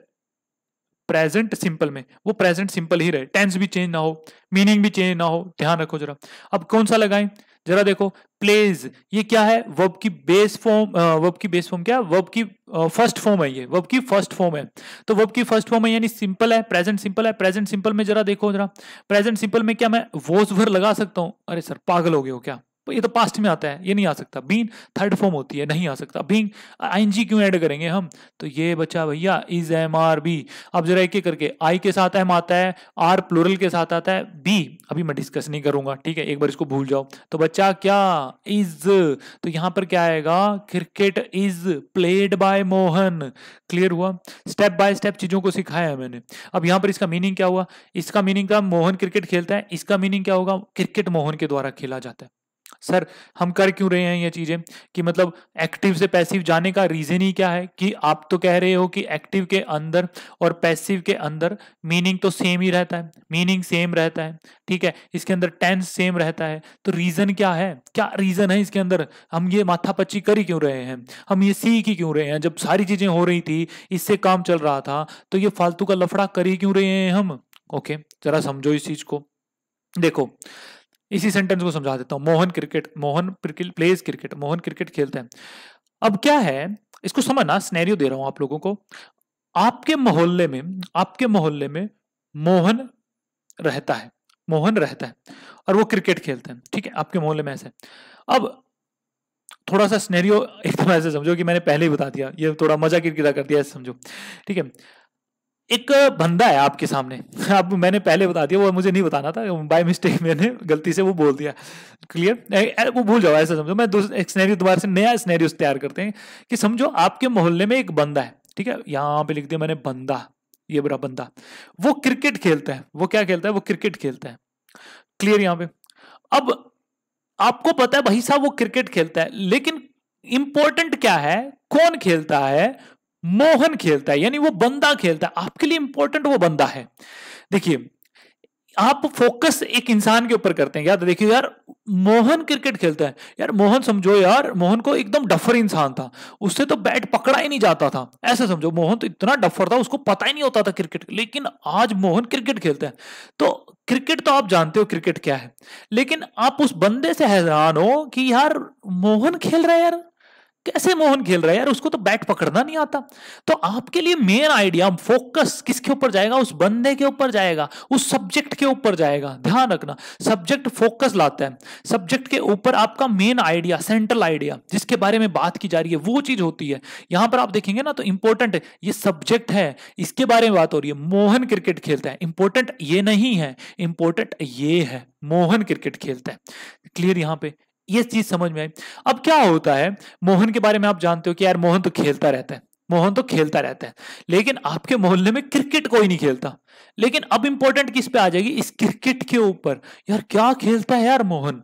प्रेजेंट सिंपल में वो प्रेजेंट सिंपल ही रहे टेंस भी चेंज ना हो मीनिंग भी चेंज ना हो ध्यान रखो जरा अब कौन सा लगाएं जरा देखो प्लेज ये क्या है वर्ब की बेस फॉर्म वर्ब की बेस फॉर्म क्या है वर्ब की फर्स्ट फॉर्म है ये वर्ब की फर्स्ट फॉर्म है तो वर्ब की फर्स्ट फॉर्म है यानी सिंपल है प्रेजेंट सिंपल है प्रेजेंट सिंपल में जरा देखो जरा प्रेजेंट सिंपल में क्या मैं वोस भर लगा सकता हूं अरे सर पागल हो गए हो क्या तो ये तो पास्ट में आता है ये नहीं आ सकता बीन थर्ड फॉर्म होती है नहीं आ सकता बीन आई क्यों ऐड करेंगे हम तो ये बच्चा भैया इज एम आर बी अब जरा एक एक करके आई के साथ एम आता है आर प्लोरल के साथ आता है बी अभी मैं डिस्कस नहीं करूंगा ठीक है एक बार इसको भूल जाओ तो बच्चा क्या इज तो यहां पर क्या आएगा cricket is played by Mohan clear हुआ स्टेप बाय स्टेप चीजों को सिखाया है मैंने अब यहां पर इसका मीनिंग क्या हुआ इसका मीनिंग था मोहन क्रिकेट खेलता है इसका मीनिंग क्या होगा क्रिकेट मोहन के द्वारा खेला जाता है सर हम कर क्यों रहे हैं ये चीज़ें कि मतलब एक्टिव से पैसिव जाने का रीज़न ही क्या है कि आप तो कह रहे हो कि एक्टिव के अंदर और पैसिव के अंदर मीनिंग तो सेम ही रहता है मीनिंग सेम रहता है ठीक है इसके अंदर टेंस सेम रहता है तो रीज़न क्या है क्या रीज़न है इसके अंदर हम ये माथापच्ची कर ही क्यों रहे हैं हम ये सीख ही क्यों रहे हैं जब सारी चीज़ें हो रही थी इससे काम चल रहा था तो ये फालतू का लफड़ा कर ही क्यों रहे हैं हम ओके जरा समझो इस चीज़ को देखो इसी सेंटेंस को समझा देता हूं Mohan cricket Mohan plays cricket Mohan cricket खेलते हैं अब क्या है इसको समझना स्नैरियो दे रहा हूं आप लोगों को आपके मोहल्ले में आपके मोहल्ले में मोहन रहता है मोहन रहता है और वो क्रिकेट खेलते हैं ठीक है आपके मोहल्ले में ऐसे अब थोड़ा सा स्नेरियो एकदम ऐसे समझो कि मैंने पहले ही बता दिया ये थोड़ा मजा किरकिरा कर दिया ऐसे समझो ठीक है एक बंदा है आपके सामने अब मैंने पहले बता दिया वो मुझे नहीं बताना था बाय मिस्टेक मैंने गलती से वो बोल दिया क्लियर वो भूल जाओ ऐसा समझो मैं एक स्नैरियो दोबारा से नया स्नैरियो तैयार करते हैं कि समझो आपके मोहल्ले में एक बंदा है ठीक है यहाँ पे लिख दिया मैंने बंदा ये बड़ा बंदा वो क्रिकेट खेलता है वो क्या खेलता है वो क्रिकेट खेलता है क्लियर यहाँ पे अब आपको पता है भाई साहब वो क्रिकेट खेलता है लेकिन इंपॉर्टेंट क्या है कौन खेलता है मोहन खेलता है यानी वो बंदा खेलता है आपके लिए इंपॉर्टेंट वो बंदा है देखिए आप फोकस एक इंसान के ऊपर करते हैं याद देखिए यार मोहन क्रिकेट खेलता है यार मोहन समझो यार मोहन को एकदम डफर इंसान था उससे तो बैट पकड़ा ही नहीं जाता था ऐसा समझो मोहन तो इतना डफर था उसको पता ही नहीं होता था क्रिकेट लेकिन आज मोहन क्रिकेट खेलता है तो क्रिकेट तो आप जानते हो क्रिकेट क्या है लेकिन आप उस बंदे से हैरान हो कि यार मोहन खेल रहा है यार कैसे मोहन खेल रहा है यार उसको तो बैट पकड़ना नहीं आता तो आपके लिए मेन आइडिया फोकस किसके ऊपर जाएगा उस बंदे के ऊपर जाएगा उस सब्जेक्ट के ऊपर जाएगा ध्यान रखना सब्जेक्ट फोकस लाता है सब्जेक्ट के ऊपर आपका मेन आइडिया सेंट्रल आइडिया जिसके बारे में बात की जा रही है वो चीज होती है यहां पर आप देखेंगे ना तो इंपॉर्टेंट ये सब्जेक्ट है इसके बारे में बात हो रही है मोहन क्रिकेट खेलता है इंपॉर्टेंट ये नहीं है इंपॉर्टेंट ये है मोहन क्रिकेट खेलता है क्लियर यहां पे ये चीज समझ में आई अब क्या होता है मोहन के बारे में आप जानते हो कि यार मोहन तो खेलता रहता है मोहन तो खेलता रहता है लेकिन आपके मोहल्ले में क्रिकेट कोई नहीं खेलता लेकिन अब इंपॉर्टेंट किस पे आ जाएगी इस क्रिकेट के ऊपर यार क्या खेलता है यार मोहन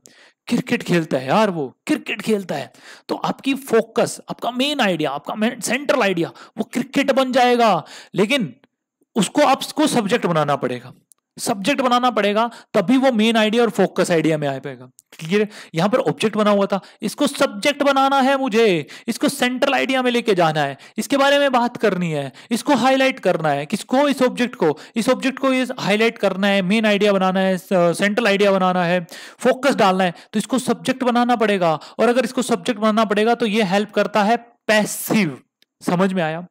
क्रिकेट खेलता है यार वो क्रिकेट खेलता है तो आपकी फोकस आपका मेन आइडिया आपका मेन सेंट्रल आइडिया वो क्रिकेट बन जाएगा लेकिन उसको आपको सब्जेक्ट बनाना पड़ेगा सब्जेक्ट बनाना पड़ेगा तभी वो मेन आइडिया और फोकस आइडिया में आ पाएगा क्लियर यहां पर ऑब्जेक्ट बना हुआ था इसको सब्जेक्ट बनाना है मुझे इसको सेंट्रल आइडिया में लेके जाना है इसके बारे में बात करनी है इसको हाईलाइट करना है किसको इस ऑब्जेक्ट को इस ऑब्जेक्ट को हाईलाइट करना है मेन आइडिया बनाना है सेंट्रल आइडिया बनाना है फोकस डालना है तो इसको सब्जेक्ट बनाना पड़ेगा और अगर इसको सब्जेक्ट बनाना पड़ेगा तो ये हेल्प करता है पैसिव समझ में आया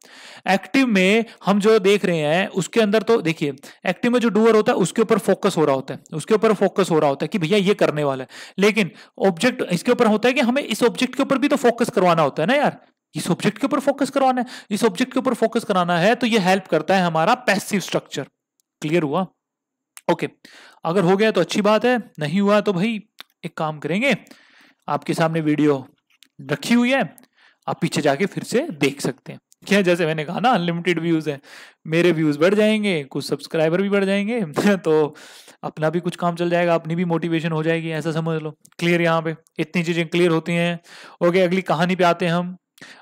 एक्टिव में हम जो देख रहे हैं उसके अंदर तो देखिए एक्टिव में जो डूअर होता है उसके ऊपर फोकस हो रहा होता है उसके ऊपर फोकस हो रहा होता है कि भैया ये करने वाला है लेकिन ऑब्जेक्ट इसके ऊपर होता है कि हमें इस ऑब्जेक्ट के ऊपर भी तो फोकस करवाना होता है ना यार इस ऑब्जेक्ट के ऊपर फोकस करवाना है इस ऑब्जेक्ट के ऊपर फोकस कराना है तो ये हेल्प करता है हमारा पैसिव स्ट्रक्चर क्लियर हुआ ओके अगर हो गया तो अच्छी बात है नहीं हुआ तो भाई एक काम करेंगे आपके सामने वीडियो रखी हुई है आप पीछे जाके फिर से देख सकते हैं क्या जैसे मैंने कहा ना अनलिमिटेड व्यूज है मेरे व्यूज बढ़ जाएंगे कुछ सब्सक्राइबर भी बढ़ जाएंगे तो अपना भी कुछ काम चल जाएगा अपनी भी मोटिवेशन हो जाएगी ऐसा समझ लो क्लियर यहाँ पे इतनी चीजें क्लियर होती हैं ओके अगली कहानी पे आते हैं हम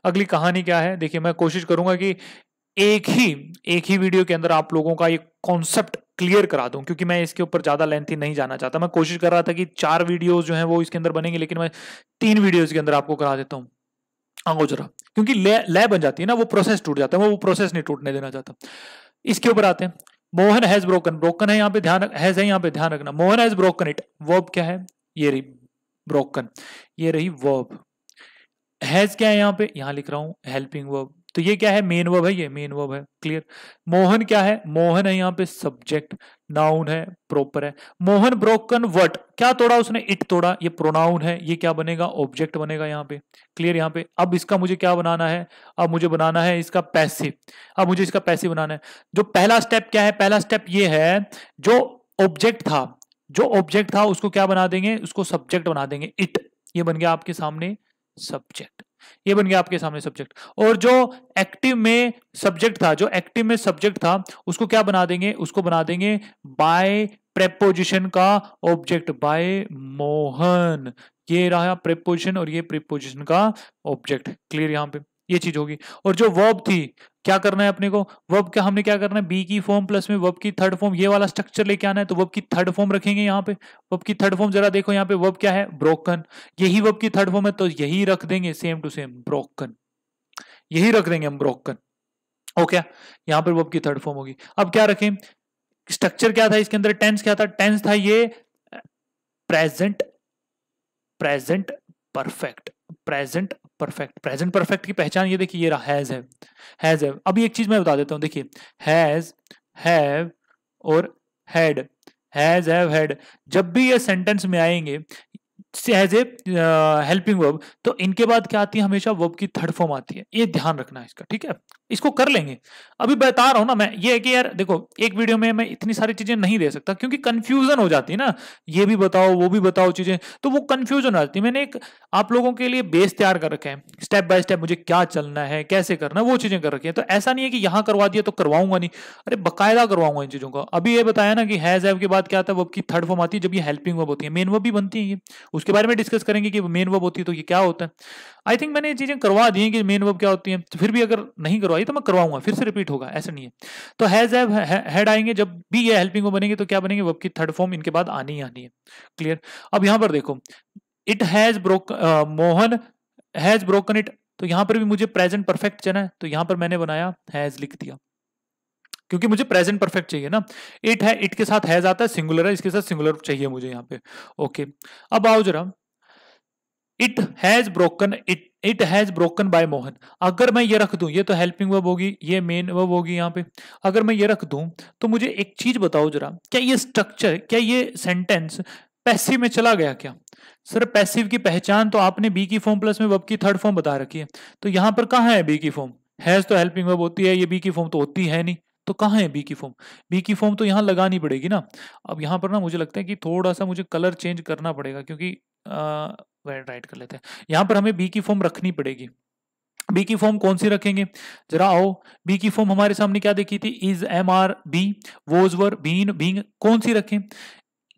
अगली कहानी क्या है देखिए मैं कोशिश करूंगा कि एक ही एक ही वीडियो के अंदर आप लोगों का ये कॉन्सेप्ट क्लियर करा दूं क्योंकि मैं इसके ऊपर ज्यादा लेंथी नहीं जाना चाहता मैं कोशिश कर रहा था कि चार वीडियोस जो हैं वो इसके अंदर बनेंगे लेकिन मैं तीन वीडियोस के अंदर आपको करा देता हूँ आंगो जरा क्योंकि लय बन जाती है ना वो प्रोसेस टूट जाता है वो, वो प्रोसेस नहीं टूटने देना चाहता इसके ऊपर आते हैं मोहन हैज ब्रोकन ब्रोकन है यहाँ पे ध्यान हैज है यहाँ पे ध्यान रखना Mohan has broken it verb क्या है ये रही ब्रोकन ये रही वर्ब हैज क्या है यहाँ पे यहाँ लिख रहा हूँ हेल्पिंग वर्ब तो ये क्या है मेन वर्ब है ये मेन वर्ब है क्लियर मोहन क्या है मोहन है यहाँ पे सब्जेक्ट नाउन है प्रॉपर है मोहन ब्रोकन वट क्या तोड़ा उसने इट तोड़ा ये प्रोनाउन है ये क्या बनेगा ऑब्जेक्ट बनेगा यहाँ पे क्लियर यहाँ पे अब इसका मुझे क्या बनाना है अब मुझे बनाना है इसका पैसे अब मुझे इसका पैसे बनाना है जो पहला स्टेप क्या है पहला स्टेप ये है जो ऑब्जेक्ट था जो ऑब्जेक्ट था उसको क्या बना देंगे उसको सब्जेक्ट बना देंगे इट ये बन गया आपके सामने सब्जेक्ट ये बन गया आपके सामने सब्जेक्ट और जो एक्टिव में सब्जेक्ट था जो एक्टिव में सब्जेक्ट था उसको क्या बना देंगे उसको बना देंगे बाय प्रेपोजिशन का ऑब्जेक्ट बाय मोहन ये रहा प्रेपोजिशन और ये प्रेपोजिशन का ऑब्जेक्ट क्लियर यहां पे ये चीज होगी और जो वर्ब थी क्या करना है अपने को वर्ब का हमने क्या करना है बी की फॉर्म प्लस में वर्ब की थर्ड फॉर्म ये वाला स्ट्रक्चर लेके आना है तो वर्ब की थर्ड फॉर्म रखेंगे यहाँ पे वर्ब की थर्ड फॉर्म जरा देखो यहाँ पे वर्ब क्या है ब्रोकन यही वर्ब की थर्ड फॉर्म है तो यही रख देंगे सेम टू सेम ब्रोकन यही रख देंगे हम ब्रोकन ओके यहाँ पर वर्ब की थर्ड फॉर्म होगी अब क्या रखें स्ट्रक्चर क्या था इसके अंदर टेंस क्या था टेंस था ये present present perfect present perfect present perfect की पहचान ये देखिए ये रहा हैज है हैज है अभी एक चीज मैं बता देता हूँ देखिए हैज हैव और हैड हैज हैव हैड जब भी ये सेंटेंस में आएंगे एज ए हेल्पिंग वर्ब तो इनके बाद क्या आती है हमेशा वर्ब की थर्ड फॉर्म आती है ये ध्यान रखना है इसका ठीक है इसको कर लेंगे अभी बता रहा हूं ना मैं ये है कि यार देखो एक वीडियो में मैं इतनी सारी चीजें नहीं दे सकता क्योंकि कंफ्यूजन हो जाती है ना ये भी बताओ वो भी बताओ चीजें तो वो कंफ्यूजन हो जाती है मैंने एक आप लोगों के लिए बेस तैयार कर रखे हैं स्टेप बाय स्टेप मुझे क्या चलना है कैसे करना है वो चीजें कर रखी है तो ऐसा नहीं है कि यहां करवा दिया तो करवाऊंगा नहीं अरे बाकायदा करवाऊंगा इन चीजों का अभी यह बताया ना कि हैज एव के बाद क्या आता है वो की थर्ड फॉर्म आती है जब ये हेल्पिंग वब होती है मेन वब भी बनती है उसके बारे में डिस्कस करेंगे कि मेन वब होती है तो ये क्या होता है आई थिंक मैंने ये चीज़ें करवा दी हैं कि मेन वर्ब क्या होती है तो फिर भी अगर नहीं करवाई तो मैं करवाऊंगा फिर से रिपीट होगा ऐसा नहीं है तो हैज हैव हेड आएंगे जब भी ये हेल्पिंग वो बनेंगे तो क्या बनेंगे वर्ब की थर्ड फॉर्म इनके बाद आनी ही आनी है क्लियर अब यहां पर देखो it has broke Mohan has broken it तो यहां पर भी मुझे प्रेजेंट परफेक्ट चना है तो यहाँ पर मैंने बनाया हैज लिख दिया क्योंकि मुझे प्रेजेंट परफेक्ट चाहिए ना इट है इट के साथ हैज आता है सिंगुलर है इसके साथ सिंगुलर चाहिए मुझे यहाँ पे ओके अब आओ जरा it has broken it it has broken by Mohan अगर मैं ये रख दूं ये तो हेल्पिंग वर्ब होगी ये मेन वर्ब होगी यहाँ पे अगर मैं ये रख दूं तो मुझे एक चीज बताओ जरा क्या ये स्ट्रक्चर क्या ये सेंटेंस पैसिव में चला गया क्या सर पैसिव की पहचान तो आपने बी की फॉर्म प्लस में वर्ब की थर्ड फॉर्म बता रखी है तो यहाँ पर कहाँ है बी की फॉर्म हैज तो हेल्पिंग वर्ब होती है ये बी की फॉर्म तो होती है नहीं तो कहाँ है बी की फॉर्म बी की फॉर्म तो यहाँ लगानी पड़ेगी ना अब यहाँ पर ना मुझे लगता है कि थोड़ा सा मुझे कलर चेंज करना पड़ेगा क्योंकि रेड राइट कर लेते हैं यहाँ पर हमें बी की फॉर्म रखनी पड़ेगी बी की फॉर्म कौन सी रखेंगे जरा आओ बी की फॉर्म हमारे सामने क्या देखी थी is am are be was were been being कौन सी रखें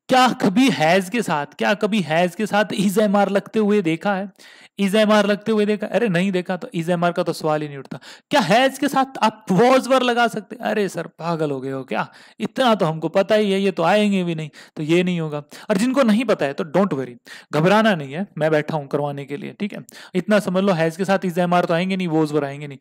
क्या कभी हैज के साथ क्या कभी हैज के साथ इज एम आर लगते हुए देखा है इज एम आर लगते हुए देखा अरे नहीं देखा तो इज एम आर का तो सवाल ही नहीं उठता क्या हैज के साथ आप वॉज वर लगा सकते अरे सर पागल हो गए हो क्या इतना तो हमको पता ही है ये तो आएंगे भी नहीं तो ये नहीं होगा और जिनको नहीं पता है तो डोंट वरी घबराना नहीं है मैं बैठा हूं करवाने के लिए ठीक है इतना समझ लो हैज के साथ इज एम आर तो आएंगे नहीं वोज वर आएंगे नहीं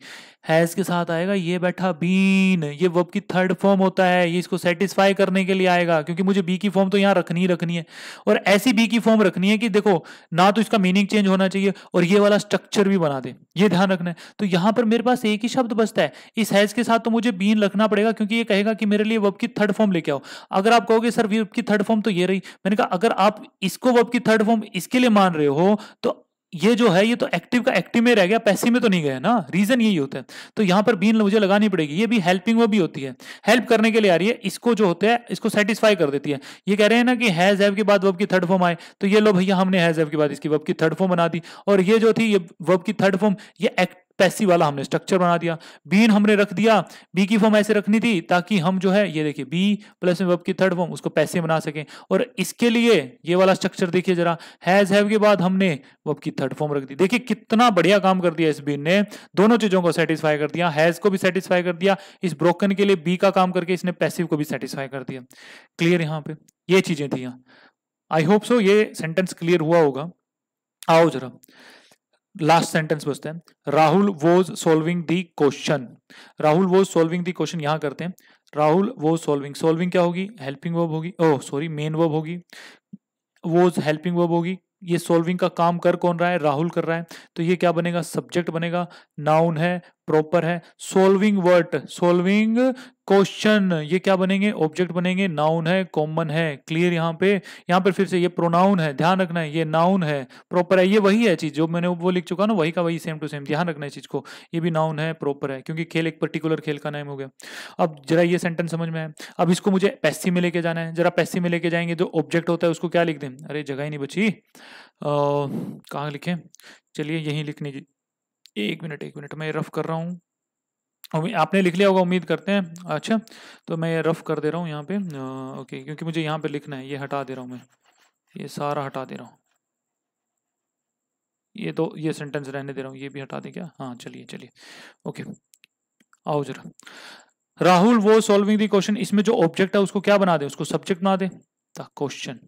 हैज के साथ आएगा ये बैठा बीन ये वब की थर्ड फॉर्म होता है ये इसको सेटिस्फाई करने के लिए आएगा क्योंकि मुझे बी की फॉर्म तो यहाँ रखनी ही रखनी है और ऐसी बी की फॉर्म रखनी है कि देखो ना तो इसका मीनिंग चेंज होना चाहिए और ये वाला स्ट्रक्चर भी बना दे ये ध्यान रखना है तो यहाँ पर मेरे पास एक ही शब्द बचता है इस हैज के साथ तो मुझे बीन रखना पड़ेगा क्योंकि ये कहेगा कि मेरे लिए वब की थर्ड फॉर्म लेके आओ अगर आप कहोगे सर वब की थर्ड फॉर्म तो ये रही मैंने कहा अगर आप इसको वब की थर्ड फॉर्म इसके लिए मान रहे हो तो ये जो है ये तो एक्टिव का एक्टिव में रह गया पैसे में तो नहीं गया ना रीजन यही होता है तो यहां पर बीन मुझे लगानी पड़ेगी ये भी हेल्पिंग वो भी होती है हेल्प करने के लिए आ रही है इसको जो होता है इसको सेटिस्फाई कर देती है ये कह रहे हैं ना कि हैज हैव के बाद वब की थर्ड फॉर्म आए तो ये लो भैया हमने हैज हैव के बाद इसकी वब की थर्ड फॉर्म बना दी और ये जो थी ये वब की थर्ड फॉर्म ये एक्ट पैसी वाला हमने स्ट्रक्चर बना दिया बीन हमने रख दिया बी की फॉर्म ऐसे रखनी थी ताकि हम जो है ये देखिए बी प्लस में वर्ब की थर्ड फॉर्म उसको पैसे बना सके और इसके लिए ये वाला स्ट्रक्चर देखिए जरा हैज हैव के बाद हमने वर्ब की थर्ड फॉर्म रख दी देखिए कितना बढ़िया काम कर दिया इस बीन ने दोनों चीजों को सेटिस्फाई कर दिया हैज को भी सेटिस्फाई कर दिया इस ब्रोकन के लिए बी का काम करके इसने पैसिव को भी सेटिस्फाई कर दिया क्लियर यहाँ पे ये चीजें थी यहाँ आई होप सो ये सेंटेंस क्लियर हुआ होगा आओ जरा लास्ट सेंटेंस पूछते हैं Rahul was solving the question Rahul was solving the question यहां करते हैं राहुल वो सोल्विंग सोल्विंग क्या होगी हेल्पिंग वर्ब होगी ओह सॉरी मेन वर्ब होगी वॉज हेल्पिंग वर्ब होगी ये सोल्विंग का काम कर कौन रहा है राहुल कर रहा है तो ये क्या बनेगा सब्जेक्ट बनेगा नाउन है प्रॉपर है सोल्विंग वर्ट सोल्विंग क्वेश्चन ये क्या बनेंगे ऑब्जेक्ट बनेंगे नाउन है कॉमन है क्लियर यहाँ पे यहाँ पर फिर से ये प्रोनाउन है ध्यान रखना है ये नाउन है प्रॉपर है ये वही है चीज जो मैंने वो लिख चुका ना वही का वही सेम टू सेम ध्यान रखना है चीज को ये भी नाउन है प्रॉपर है क्योंकि खेल एक पर्टिकुलर खेल का नाम हो गया अब जरा ये सेंटेंस समझ में आए अब इसको मुझे पैसी में लेके जाना है जरा पैसी में लेके जाएंगे जो ऑब्जेक्ट होता है उसको क्या लिख दें अरे जगह ही नहीं बची कहाँ लिखें चलिए यहीं लिखने की एक मिनट एक मिनट मैं रफ कर रहा हूँ आपने लिख लिया होगा उम्मीद करते हैं अच्छा तो मैं ये रफ कर दे रहा हूँ यहाँ पे ओके क्योंकि मुझे यहाँ पे लिखना है ये हटा दे रहा हूँ मैं ये सारा हटा दे रहा हूँ ये तो ये सेंटेंस रहने दे रहा हूँ ये भी हटा दे क्या हाँ चलिए चलिए ओके आओ जरा राहुल वो सॉल्विंग दी क्वेश्चन इसमें जो ऑब्जेक्ट है उसको क्या बना दे उसको सब्जेक्ट बना दे द क्वेश्चन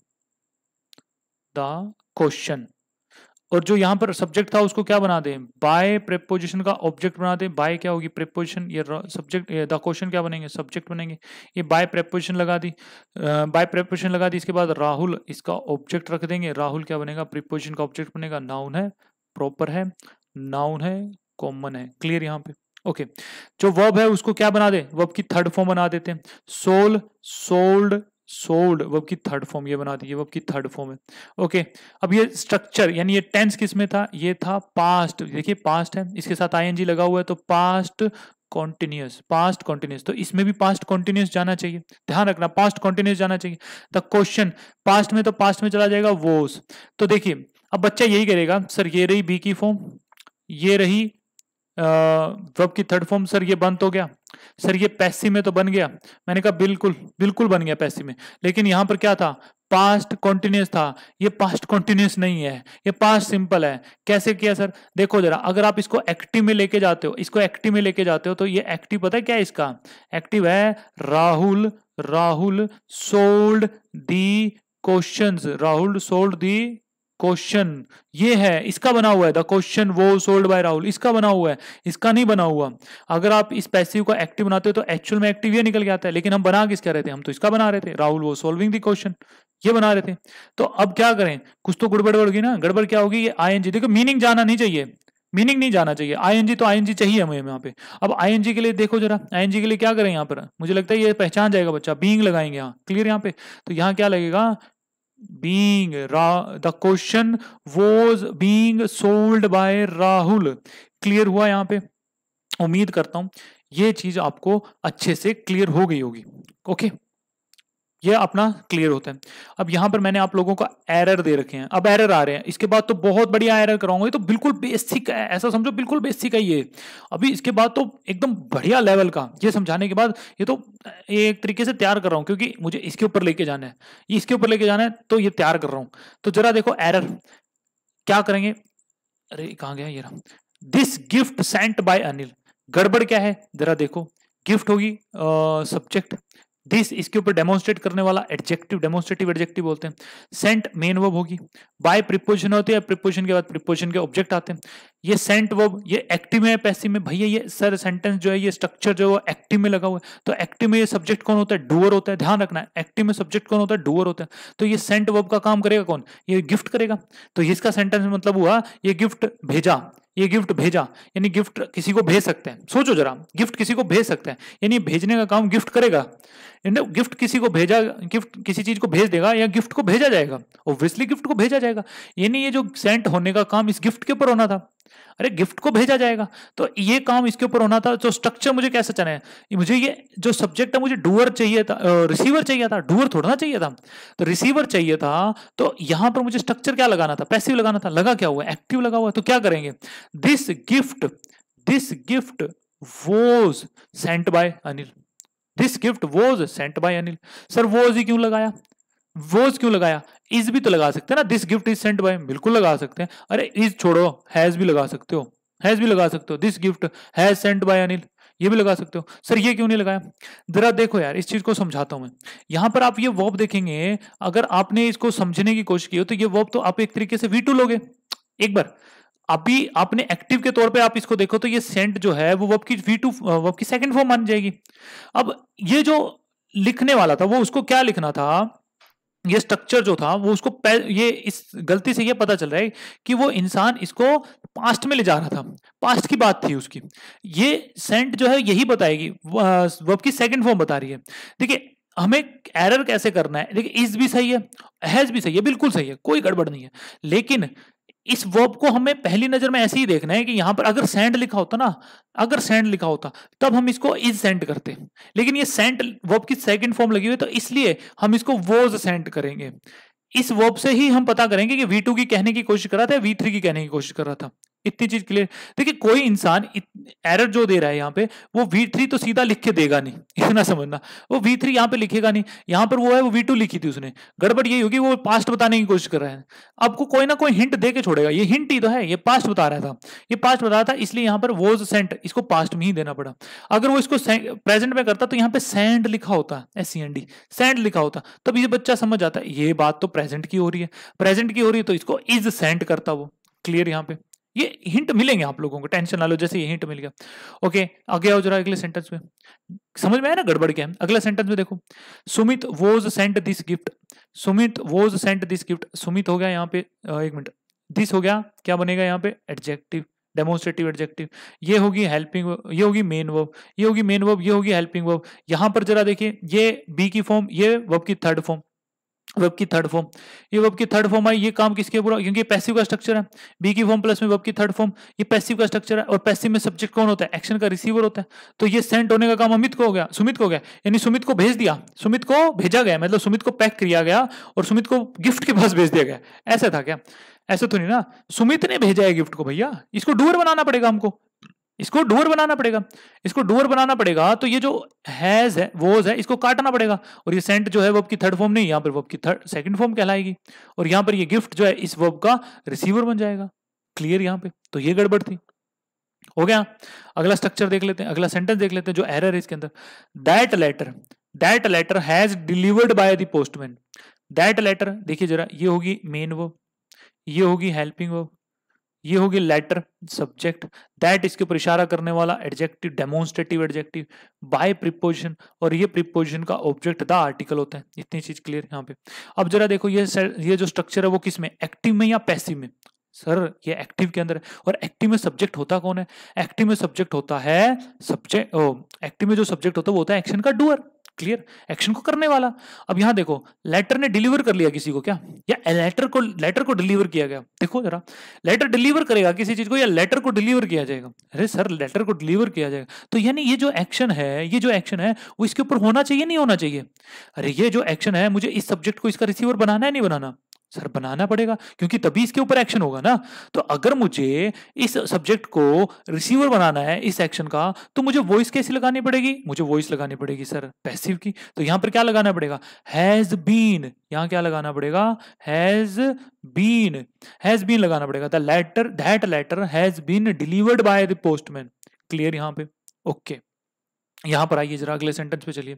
द क्वेश्चन और जो यहां पर सब्जेक्ट था उसको क्या बना दें बाय प्रेपोजिशन का ऑब्जेक्ट बना दें बाय क्या होगी प्रेपोजिशन ये सब्जेक्ट द क्वेश्चन क्या बनेंगे सब्जेक्ट बनेंगे ये बाय प्रेपोजिशन लगा दी बाय प्रेपोजिशन लगा दी इसके बाद राहुल इसका ऑब्जेक्ट रख देंगे राहुल क्या बनेगा प्रिपोजिशन का ऑब्जेक्ट बनेगा नाउन है प्रॉपर है नाउन है कॉमन है क्लियर यहाँ पे ओके okay. जो वर्ब है उसको क्या बना दे वर्ब की थर्ड फॉर्म बना देते हैं सोल सोल्ड सोल्ड वर्ब की थर्ड फॉर्म ये बना दी ये वर्ब की थर्ड फॉर्म है ओके अब ये स्ट्रक्चर यानी ये टेंस किस में था ये था पास्ट देखिए पास्ट है इसके साथ आईएनजी लगा हुआ है तो पास्ट कॉन्टिन्यूस पास्ट कॉन्टिन्यूस तो इसमें भी पास्ट कॉन्टिन्यूस जाना चाहिए ध्यान रखना पास्ट कॉन्टिन्यूस जाना चाहिए द क्वेश्चन पास्ट में तो पास्ट में चला जाएगा वोस तो देखिए अब बच्चा यही करेगा सर ये रही बी की फॉर्म ये रही वर्ब की थर्ड फॉर्म सर ये बन हो गया सर ये पैसी में तो बन गया मैंने कहा बिल्कुल बिल्कुल बन गया पैसी में लेकिन यहां पर क्या था पास्ट कॉन्टिन्यूस था ये पास्ट कॉन्टिन्यूस नहीं है ये पास्ट सिंपल है कैसे किया सर देखो जरा अगर आप इसको एक्टिव में लेके जाते हो इसको एक्टिव में लेके जाते हो तो ये एक्टिव पता है क्या इसका एक्टिव है Rahul Rahul sold the questions Rahul sold the question ये है इसका बना हुआ है द क्वेश्चन वो सोल्ड बाय राहुल इसका बना हुआ है इसका नहीं बना हुआ अगर आप इस पैसिव को एक्टिव बनाते हो तो एक्चुअल में एक्टिव ये निकल के आता है लेकिन हम बना किस कह रहे थे हम तो इसका बना रहे थे राहुल वो सोल्विंग दी क्वेश्चन ये बना रहे थे तो अब क्या करें कुछ तो गड़बड़ होगी ना गड़बड़ क्या होगी ये आई देखो मीनिंग जाना नहीं चाहिए मीनिंग नहीं जाना चाहिए आईएनजी तो आईएनजी चाहिए हमें यहाँ पे अब आईएनजी के लिए देखो जरा आईएनजी के लिए क्या करें यहाँ पर मुझे लगता है ये पहचान जाएगा बच्चा बींग लगाएंगे यहाँ क्लियर यहाँ पे तो यहाँ क्या लगेगा being Ra, the question was being sold by Rahul Clear हुआ यहाँ पे उम्मीद करता हूं ये चीज आपको अच्छे से क्लियर हो गई होगी ओके okay? ये अपना क्लियर होता है अब यहां पर मैंने आप लोगों को एरर दे रखे हैं अब एरर आ रहे हैं इसके बाद तो बहुत बढ़िया एरर कराऊंगा ये तो बिल्कुल बेसिक है ऐसा समझो बिल्कुल बेसिक है ये अभी इसके बाद तो एकदम बढ़िया लेवल का ये समझाने के बाद ये तो एक तरीके से तैयार कर रहा हूं क्योंकि मुझे इसके ऊपर लेके जाना है ये इसके ऊपर लेके जाना है तो ये तैयार कर रहा हूं तो जरा देखो एरर क्या करेंगे अरे कहा गया ये this gift sent by Anil गड़बड़ क्या है जरा देखो गिफ्ट होगी सब्जेक्ट दिस इसके ऊपर डेमोन्स्ट्रेट करने वाला एडजेक्टिव डेमोन्स्ट्रेटिव एडजेक्टिव बोलते हैं सेंट मेन वर्ब होगी बाय प्रिपोजिशन होती है प्रिपोजिशन के बाद प्रिपोजिशन के ऑब्जेक्ट आते हैं ये सेंट वर्ब ये एक्टिव में पैसिव में भैया ये सर सेंटेंस जो है ये स्ट्रक्चर जो है एक्टिव में लगा हुआ है तो एक्टिव में ये सब्जेक्ट कौन होता है डूअर होता है ध्यान रखना एक्टिव में सब्जेक्ट कौन होता है डूअर होता है तो ये सेंट वर्ब का काम करेगा कौन ये गिफ्ट करेगा तो इसका सेंटेंस मतलब हुआ ये गिफ्ट भेजा ये गिफ्ट भेजा यानी गिफ्ट किसी को भेज सकते हैं सोचो जरा गिफ्ट किसी को भेज सकते हैं यानी भेजने का काम गिफ्ट करेगा गिफ्ट किसी को भेजा गिफ्ट किसी चीज को भेज देगा या गिफ्ट को भेजा जाएगा ऑब्वियसली गिफ्ट को भेजा जाएगा यानी ये जो सेंट होने का काम इस गिफ्ट के ऊपर होना था अरे गिफ्ट को भेजा जाएगा तो ये काम इसके ऊपर होना था जो तो स्ट्रक्चर मुझे कैसे चले मुझे ये जो सब्जेक्ट है मुझे डूअर चाहिए था रिसीवर चाहिए था डूअर थोड़ा ना चाहिए था तो रिसीवर चाहिए था तो यहां पर मुझे स्ट्रक्चर क्या लगाना था पैसिव लगाना था लगा क्या हुआ एक्टिव लगा हुआ तो क्या करेंगे this gift this gift was sent by Anil this gift was sent by Anil sir was ही क्यों लगाया वोज क्यों लगाया इज भी तो लगा सकते हैं ना this gift is sent by बिल्कुल लगा सकते हैं अरे इज छोड़ो हैज भी लगा सकते हो हैज भी लगा सकते हो this gift has sent by Anil ये भी लगा सकते हो सर ये क्यों नहीं लगाया जरा देखो यार इस चीज को समझाता हूं मैं यहां पर आप ये वॉब देखेंगे अगर आपने इसको समझने की कोशिश की हो तो ये वॉब तो आप एक तरीके से वी टू लोगे एक बार अभी आपने एक्टिव के तौर पे आप इसको देखो तो ये सेंट जो है वो वर्ब की वी टू वर्ब की सेकंड फॉर्म मान जाएगी अब ये जो लिखने वाला था वो उसको क्या लिखना था ये स्ट्रक्चर जो था वो उसको ये इस गलती से ये पता चल रहा है कि वो इंसान इसको पास्ट में ले जा रहा था पास्ट की बात थी उसकी ये सेंट जो है यही बताएगी वर्ब की सेकंड फॉर्म बता रही है देखिए हमें एरर कैसे करना है देखिए इज भी सही है हैज भी सही है बिल्कुल सही है कोई गड़बड़ नहीं है लेकिन इस वर्ब को हमें पहली नजर में ऐसे ही देखना है कि यहां पर अगर सेंड लिखा होता ना अगर सेंड लिखा होता तब हम इसको इज सेंड करते लेकिन ये सेंट वर्ब की सेकंड फॉर्म लगी हुई तो इसलिए हम इसको वोज सेंड करेंगे इस वर्ब से ही हम पता करेंगे कि वी टू की कहने की कोशिश कर रहा था वी थ्री की कहने की कोशिश कर रहा था इतनी चीज क्लियर देखिए कोई इंसान एरर जो दे रहा है यहाँ पे वो V3 तो सीधा लिख के देगा नहीं इतना समझना वो V3 थ्री यहाँ पे लिखेगा नहीं यहाँ पर वो है वो V2 लिखी थी उसने गड़बड़ यही होगी वो पास्ट बताने की कोशिश कर रहा है आपको कोई ना कोई हिंट दे के छोड़ेगा ये हिंट ही तो है ये पास्ट बता रहा था ये पास्ट बता रहा था इसलिए यहाँ पर वोज सेंट इसको पास्ट में ही देना पड़ा अगर वो इसको प्रेजेंट में करता तो यहाँ पे सेंड लिखा होता S C N D send लिखा होता तब ये बच्चा समझ आता है ये बात तो प्रेजेंट की हो रही है प्रेजेंट की हो रही है तो इसको इज सेंड करता वो क्लियर यहाँ पे ये हिंट मिलेंगे आप लोगों को टेंशन ना लो जैसे ये हिंट मिल गया ओके आगे आओ जरा अगले सेंटेंस में समझ में आया ना गड़बड़ क्या है अगला सेंटेंस में देखो Sumit was sent this gift Sumit was sent this gift Sumit हो गया यहाँ पे एक मिनट दिस हो गया क्या बनेगा यहाँ पे एडजेक्टिव डेमोस्ट्रेटिव एडजेक्टिव ये होगी हेल्पिंग ये होगी मेन वर्ब ये होगी मेन वर्ब ये होगी हेल्पिंग वर्ब यहाँ पर जरा देखिए ये बी की फॉर्म ये वर्ब की थर्ड फॉर्म वेब की थर्ड फॉर्म ये वेब की थर्ड फॉर्म आई ये काम किसके पूरा क्योंकि पैसिव का स्ट्रक्चर है बी की फॉर्म प्लस में वेब की थर्ड फॉर्म ये पैसिव का स्ट्रक्चर है और पैसिव में सब्जेक्ट कौन होता है एक्शन का रिसीवर होता है तो ये सेंट होने का काम अमित को हो गया सुमित को हो गया यानी सुमित को भेज दिया सुमित को भेजा गया मतलब सुमित को पैक किया गया और सुमित को गिफ्ट के पास भेज दिया गया ऐसा था क्या ऐसा तो नहीं ना सुमित ने भेजा है गिफ्ट को भैया इसको डूअर बनाना पड़ेगा हमको इसको डोअर बनाना पड़ेगा इसको डोअर बनाना पड़ेगा तो ये जो हैज है वोज है इसको काटना पड़ेगा और ये सेंट जो है वो आपकी थर्ड फॉर्म नहीं यहाँ पर वो आपकी थर्ड सेकंड फॉर्म कहलाएगी और यहाँ पर ये गिफ्ट जो है इस वर्ब का रिसीवर बन जाएगा क्लियर यहाँ पे तो ये गड़बड़ थी हो गया अगला स्ट्रक्चर देख लेते हैं अगला सेंटेंस देख लेते हैं जो एरर है इसके अंदर that letter that letter has delivered by the postman that letter देखिए जरा ये होगी मेन वर्ब ये होगी हेल्पिंग वर्ब ये होगी लेटर सब्जेक्ट दैट इसके ऊपर इशारा करने वाला adjective demonstrative adjective by preposition और ये प्रिपोजिशन का ऑब्जेक्ट द आर्टिकल होता है इतनी चीज क्लियर यहाँ पे अब जरा देखो ये ये जो स्ट्रक्चर है वो किस में एक्टिव में या पैसिव में सर ये एक्टिव के अंदर है और एक्टिव में सब्जेक्ट होता कौन है एक्टिव में सब्जेक्ट होता है सब्जेक्ट एक्टिव में जो सब्जेक्ट होता है वो होता है एक्शन का डूअर क्लियर एक्शन को करने वाला अब यहां देखो लेटर ने डिलीवर कर लिया किसी को क्या या लेटर को लेटर को डिलीवर किया गया देखो जरा लेटर डिलीवर करेगा किसी चीज को या लेटर को डिलीवर किया जाएगा अरे सर लेटर को डिलीवर किया जाएगा तो यानी ये जो एक्शन है ये जो एक्शन है वो इसके ऊपर होना चाहिए नहीं होना चाहिए अरे ये जो एक्शन है मुझे इस सब्जेक्ट को इसका रिसीवर बनाना है नहीं बनाना सर बनाना पड़ेगा क्योंकि तभी इसके ऊपर एक्शन होगा ना तो अगर मुझे इस सब्जेक्ट को रिसीवर बनाना है इस एक्शन का तो मुझे वॉइस कैसी लगानी पड़ेगी मुझे वॉइस लगानी पड़ेगी सर पैसिव की तो यहां पर क्या लगाना पड़ेगा हैज बीन यहां क्या लगाना पड़ेगा हैज बीन हैज बीन लगाना पड़ेगा the letter that letter has been delivered by the postman clear यहां पे ओके okay. यहां पर आइए जरा अगले सेंटेंस पे चलिए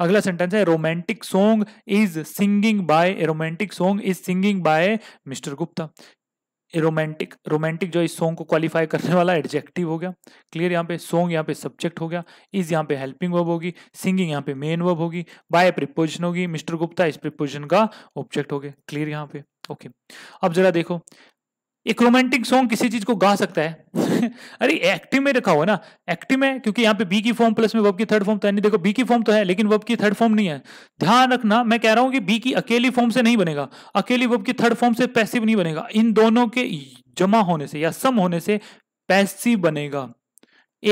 अगला सेंटेंस है romantic song is singing by romantic song is singing by mister Gupta romantic romantic जो इस सॉन्ग को क्वालिफाई करने वाला एडजेक्टिव हो गया क्लियर यहाँ पे सॉन्ग यहाँ पे सब्जेक्ट हो गया इज यहाँ पे हेल्पिंग वर्ब होगी सिंगिंग यहाँ पे मेन वर्ब होगी बाय प्रिपोजिशन होगी मिस्टर गुप्ता इस प्रिपोजिशन का ऑब्जेक्ट हो गया क्लियर यहाँ पे ओके okay. अब जरा देखो एक रोमांटिक सॉन्ग किसी चीज को गा सकता है अरे एक्टिव में रखा हुआ ना एक्टिव में क्योंकि यहाँ पे बी की फॉर्म प्लस में वब की थर्ड फॉर्म तो है नहीं देखो बी की फॉर्म तो है लेकिन वब की थर्ड फॉर्म नहीं है ध्यान रखना मैं कह रहा हूँ कि बी की अकेली फॉर्म से नहीं बनेगा अकेली वब की थर्ड फॉर्म से पैसिव नहीं बनेगा इन दोनों के जमा होने से या सम होने से पैसिव बनेगा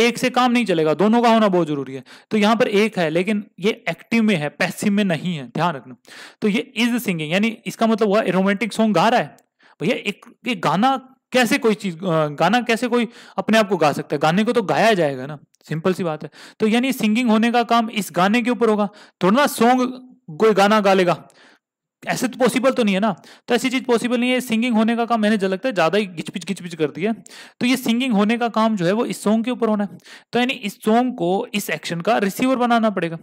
एक से काम नहीं चलेगा दोनों का होना बहुत जरूरी है तो यहां पर एक है लेकिन ये एक्टिव में है पैसिव में नहीं है ध्यान रखना तो ये इज सिंगिंग यानी इसका मतलब हुआ रोमांटिक सॉन्ग गा रहा है भैया एक ये गाना कैसे कोई चीज गाना कैसे कोई अपने आप को गा सकता है गाने को तो गाया जाएगा ना सिंपल सी बात है तो यानी सिंगिंग होने का काम इस गाने के ऊपर होगा थोड़ा ना सॉन्ग कोई गाना गा लेगा ऐसे तो पॉसिबल तो नहीं है ना तो ऐसी चीज पॉसिबल नहीं है सिंगिंग होने का काम मैंने जो लगता है ज्यादा ही घिचपिच घिचपिच करती है तो ये सिंगिंग होने का काम जो है वो इस सॉन्ग के ऊपर होना है तो यानी इस सॉन्ग को इस एक्शन का रिसीवर बनाना पड़ेगा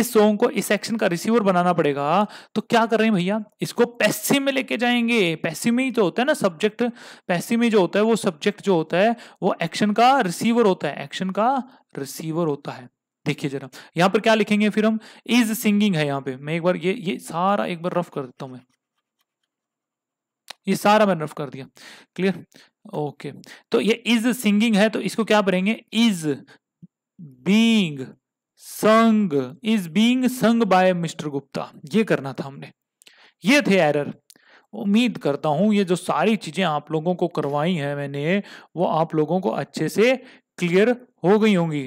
इस सॉन्ग को इस एक्शन का रिसीवर बनाना पड़ेगा तो क्या कर रहे हैं भैया इसको पैसे में लेके जाएंगे पैसे में ही तो होता है ना सब्जेक्ट पैसे में जो होता है वो सब्जेक्ट जो होता है वो एक्शन का रिसीवर होता है एक्शन का रिसीवर होता है देखिए जरा यहाँ पर क्या लिखेंगे फिर हम इज सिंगिंग है यहाँ पे मैं एक बार ये ये सारा एक बार रफ कर देता हूँ मैं ये सारा मैंने रफ कर दिया क्लियर ओके तो ये इज सिंगिंग है तो इसको क्या करेंगे is being sung is being sung by mister Gupta ये करना था हमने ये थे एरर उम्मीद करता हूं ये जो सारी चीज़ें आप लोगों को करवाई हैं मैंने वो आप लोगों को अच्छे से क्लियर हो गई होंगी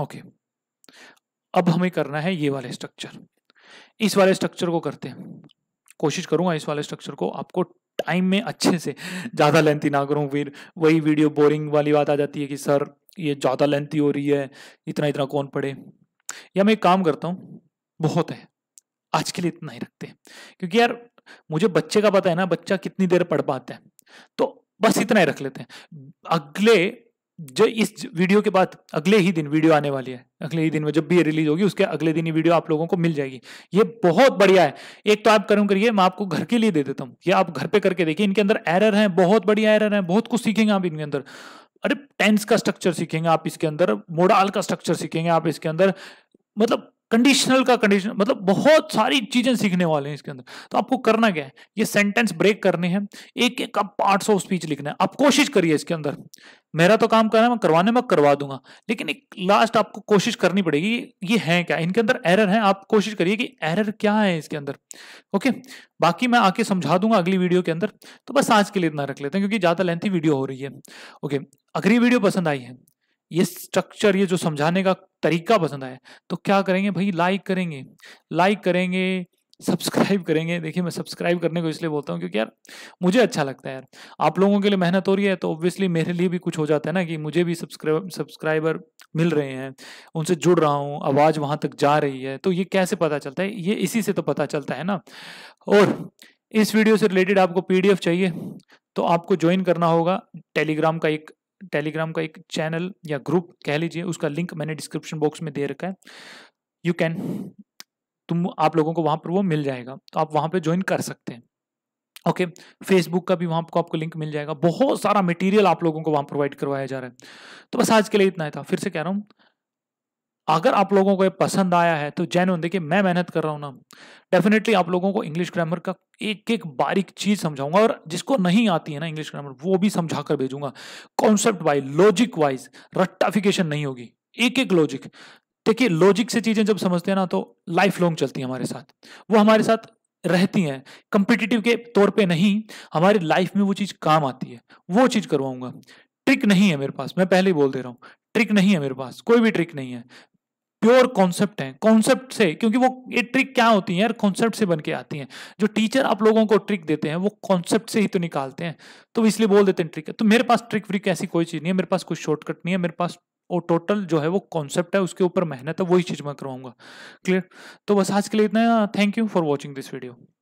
ओके अब हमें करना है ये वाले स्ट्रक्चर इस वाले स्ट्रक्चर को करते हैं कोशिश करूंगा इस वाले स्ट्रक्चर को आपको टाइम में अच्छे से ज़्यादा लेंथी ना करूं फिर वही वीडियो बोरिंग वाली बात आ जाती है कि सर ये ज़्यादा लेंथी हो रही है इतना इतना कौन पढ़े या मैं एक काम करता हूं बहुत है आज के लिए इतना ही रखते हैं क्योंकि यार मुझे बच्चे का पता है ना बच्चा कितनी देर पढ़ पाता है तो बस इतना ही रख लेते हैं अगले जो इस वीडियो के बाद अगले ही दिन वीडियो आने वाली है अगले ही दिन में जब भी ये रिलीज होगी उसके अगले दिन ही वीडियो आप लोगों को मिल जाएगी ये बहुत बढ़िया है एक तो आप करूँ करिए मैं आपको घर के लिए दे देता हूँ ये आप घर पे करके देखिए इनके अंदर एरर है बहुत बढ़िया एरर है बहुत कुछ सीखेंगे आप इनके अंदर अरे टेंस का स्ट्रक्चर सीखेंगे आप इसके अंदर मोडाल का स्ट्रक्चर सीखेंगे आप इसके अंदर मतलब कंडीशनल का कंडीशन मतलब बहुत सारी चीजें सीखने वाले हैं इसके अंदर तो आपको करना क्या है ये सेंटेंस ब्रेक करने हैं एक एक का पार्ट ऑफ स्पीच लिखना है आप कोशिश करिए इसके अंदर मेरा तो काम करना है मैं करवाने में करवा दूंगा लेकिन एक लास्ट आपको कोशिश करनी पड़ेगी ये है क्या इनके अंदर एरर है आप कोशिश करिए कि एरर क्या है इसके अंदर ओके बाकी मैं आके समझा दूंगा अगली वीडियो के अंदर तो बस आज के लिए इतना रख लेते हैं क्योंकि ज्यादा लेंथी वीडियो हो रही है ओके अगली वीडियो पसंद आई है ये स्ट्रक्चर ये जो समझाने का तरीका पसंद आया तो क्या करेंगे भाई लाइक करेंगे लाइक करेंगे सब्सक्राइब करेंगे देखिए मैं सब्सक्राइब करने को इसलिए बोलता हूँ क्योंकि यार मुझे अच्छा लगता है यार आप लोगों के लिए मेहनत हो रही है तो ऑब्वियसली मेरे लिए भी कुछ हो जाता है ना कि मुझे भी सब्सक्राइब सब्सक्राइबर मिल रहे हैं उनसे जुड़ रहा हूँ आवाज़ वहाँ तक जा रही है तो ये कैसे पता चलता है ये इसी से तो पता चलता है ना और इस वीडियो से रिलेटेड आपको पी चाहिए तो आपको ज्वाइन करना होगा टेलीग्राम का एक टेलीग्राम का एक चैनल या ग्रुप कह लीजिए उसका लिंक मैंने डिस्क्रिप्शन बॉक्स में दे रखा है यू कैन तुम आप लोगों को वहां पर वो मिल जाएगा तो आप वहां पर ज्वाइन कर सकते हैं ओके okay, फेसबुक का भी वहां को आपको लिंक मिल जाएगा बहुत सारा मटेरियल आप लोगों को वहां प्रोवाइड करवाया जा रहा है तो बस आज के लिए इतना ही था फिर से कह रहा हूँ अगर आप लोगों को ये पसंद आया है तो जैन देखिए मैं मेहनत कर रहा हूँ ना डेफिनेटली आप लोगों को इंग्लिश ग्रामर का एक एक बारीक चीज़ समझाऊंगा और जिसको नहीं आती है ना इंग्लिश ग्रामर वो भी समझा कर भेजूंगा कॉन्सेप्ट वाइज लॉजिक वाइज रट्टाफिकेशन नहीं होगी एक एक लॉजिक देखिए लॉजिक से चीज़ें जब समझते हैं ना तो लाइफ लॉन्ग चलती है हमारे साथ वो हमारे साथ रहती हैं कंपिटिटिव के तौर पे नहीं हमारी लाइफ में वो चीज़ काम आती है वो चीज़ करवाऊंगा ट्रिक नहीं है मेरे पास मैं पहले ही बोल दे रहा हूँ ट्रिक नहीं है मेरे पास कोई भी ट्रिक नहीं है प्योर कॉन्सेप्ट है कॉन्सेप्ट से क्योंकि वो ये ट्रिक क्या होती है यार कॉन्सेप्ट से बन के आती है जो टीचर आप लोगों को ट्रिक देते हैं वो कॉन्सेप्ट से ही तो निकालते हैं तो इसलिए बोल देते हैं ट्रिक है। तो मेरे पास ट्रिक व्रिक ऐसी कोई चीज़ नहीं है मेरे पास कोई शॉर्टकट नहीं है मेरे पास और टोटल जो है वो कॉन्सेप्ट है उसके ऊपर मेहनत है वही चीज़ मैं करवाऊंगा क्लियर तो बस आज के लिए इतना thank you for watching this video